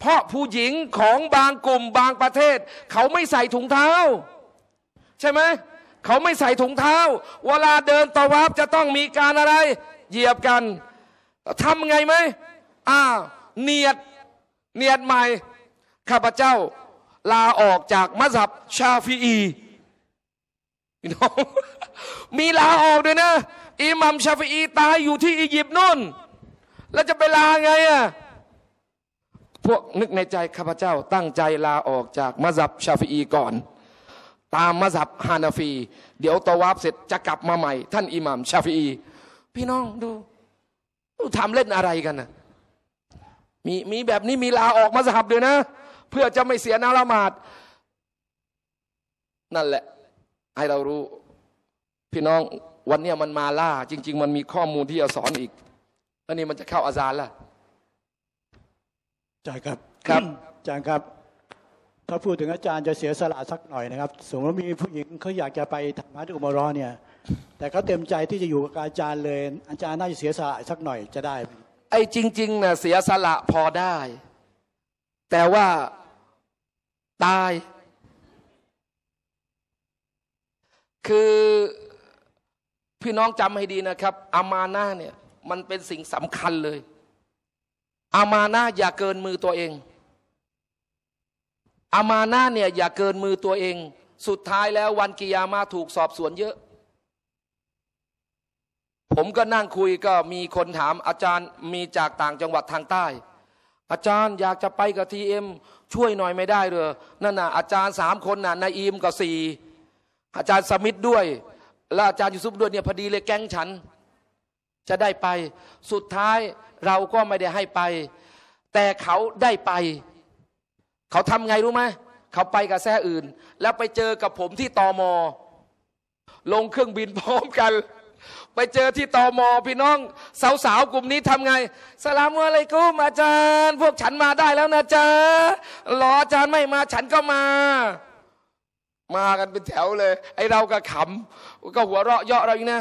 เพราะผู้หญิงของบางกลุ่มบางประเทศ เขาไม่ใส่ถุงเท้า ใช่ไหม เขาไม่ใส่ถุงเท้าเวลาเดินตาวาบจะต้องมีการอะไร เหยียบกันทำไงไหมอ่าเนียดเนียดใหม่ข้าพเจ้า ลาออกจากมัสยิดชาฟีอีน้องมีลาออกด้วยนะ อิหมัมชาฟีอีตายอยู่ที่อียิปต์นู่นแล้วจะไปลาไงอ่ะพวกนึกในใจ ข้าพเจ้าตั้งใจลาออกจากมัซับชาฟีอีก่อน ตามมัซับฮานาฟี เดี๋ยวตะวาบเสร็จจะกลับมาใหม่ ท่านอิหมัมชาฟีอีพี่น้องดูทำเล่นอะไรกันนะมีมีแบบนี้มีลาออกมาสับด้วยนะเพื่อจะไม่เสียนาละหมาด นั่นแหละให้เรารู้พี่น้องวันนี้มันมาล่า จริงๆมันมีข้อมูลที่จะสอนอีกแล้วนี่มันจะเข้าอาจารย์ล่ะจารย์ครับครับ อาจารย์ครับ ถ้าพูดถึงอาจารย์จะเสียสละสักหน่อยนะครับสมมติมีผู้หญิงเขาอยากจะไปธรรมะที่อุมารอเนี่ยแต่เขาเต็มใจที่จะอยู่กับอาจารย์เลยอาจารย์น่าจะเสียสละสักหน่อยจะได้ ไอ้จริงๆนะเสียสละพอได้ แต่ว่าตาย คือพี่น้องจำให้ดีนะครับ อามานาเนี่ยมันเป็นสิ่งสำคัญเลย อามานาอย่าเกินมือตัวเอง อามานาเนี่ยอย่าเกินมือตัวเอง สุดท้ายแล้ววันกิยามาถูกสอบสวนเยอะ ผมก็นั่งคุยก็มีคนถามอาจารย์มีจากต่างจังหวัดทางใต้ อาจารย์อยากจะไปกับทีเอ็มช่วยหน่อยไม่ได้เหรอนั่นน่ะ อาจารย์สามคนน่ะนายอิมกับสี่อาจารย์สมิธด้วยและอาจารย์ยูซุปด้วยเนี่ยพอดีเลยแก๊งฉัน จะได้ไป สุดท้ายเราก็ไม่ได้ให้ไป แต่เขาได้ไป เขาทำไงรู้ไหมเขาไปกับแซ่อื่น แล้วไปเจอกับผมที่ตอมอลงเครื่องบินพร้อมกัน ไปเจอที่ตอมอพี่น้อง สาวๆกลุ่มนี้ทำไงสลามอะไรกุมอาจารย์ พวกฉันมาได้แล้วนะจ๊ะรออาจารย์ไม่มาฉันก็มา มากันเป็นแถวเลย ไอเราก็ขำก็หัวเราะเยาะเราอีกนะ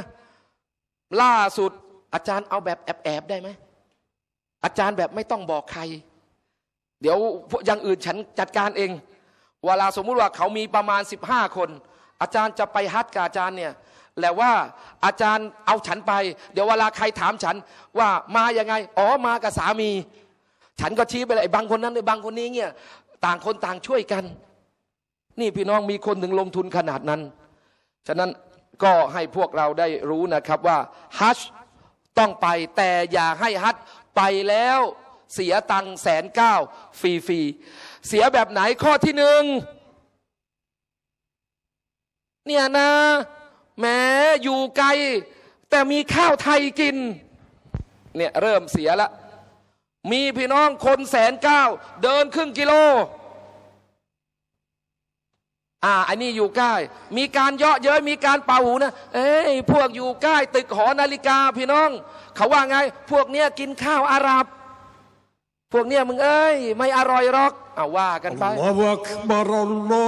ล่าสุดอาจารย์เอาแบบแอบแอบได้ไหมอาจารย์แบบไม่ต้องบอกใคร เดี๋ยวอย่างอื่นฉันจัดการเอง เวลาสมมุติว่าเขามีประมาณสิบห้าคน อาจารย์จะไปฮัทกับอาจารย์เนี่ยแล้วว่าอาจารย์เอาฉันไป เดี๋ยวเวลาใครถามฉัน ว่ามายังไงอ๋อมากับสามี ฉันก็ชี้ไปเลยบางคนนั้นเลยบางคนนี้เนี่ย ต่างคนต่างช่วยกัน นี่พี่น้องมีคนถึงลงทุนขนาดนั้นฉะนั้นก็ให้พวกเราได้รู้นะครับว่า ฮัจต้องไปแต่อย่าให้ฮัจไปแล้ว เสียตังแสนเก้าฟรีฟรีเสียแบบไหนข้อที่หนึ่ง เนี่ยนะ แม้อยู่ไกล แต่มีข้าวไทยกิน เนี่ย เริ่มเสียละมีพี่น้องคนแสนเก้าเดินครึ่งกิโลอ่าอันนี้อยู่ใกล้มีการเยาะเย้ยมีการเป่าหูนะเอ้ย พวกอยู่ใกล้ ตึกหอนาฬิกาพี่น้อง เขาว่าไง พวกเนี้ยกินข้าวอาหรับพวกเนี้ยมึงเอ้ยไม่อร่อยหรอกเอาว่ากันไปอัลลอฮฺอักบารอัลลอ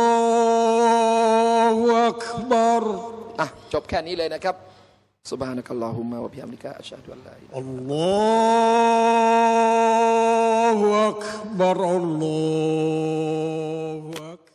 ฮฺอักบารอ่ะจบแค่นี้เลยนะครับ سبحانك اللهم وبحمدك أشهد أن อัลลอฮฺ ل ه أكبر ا อัลลอฮฺ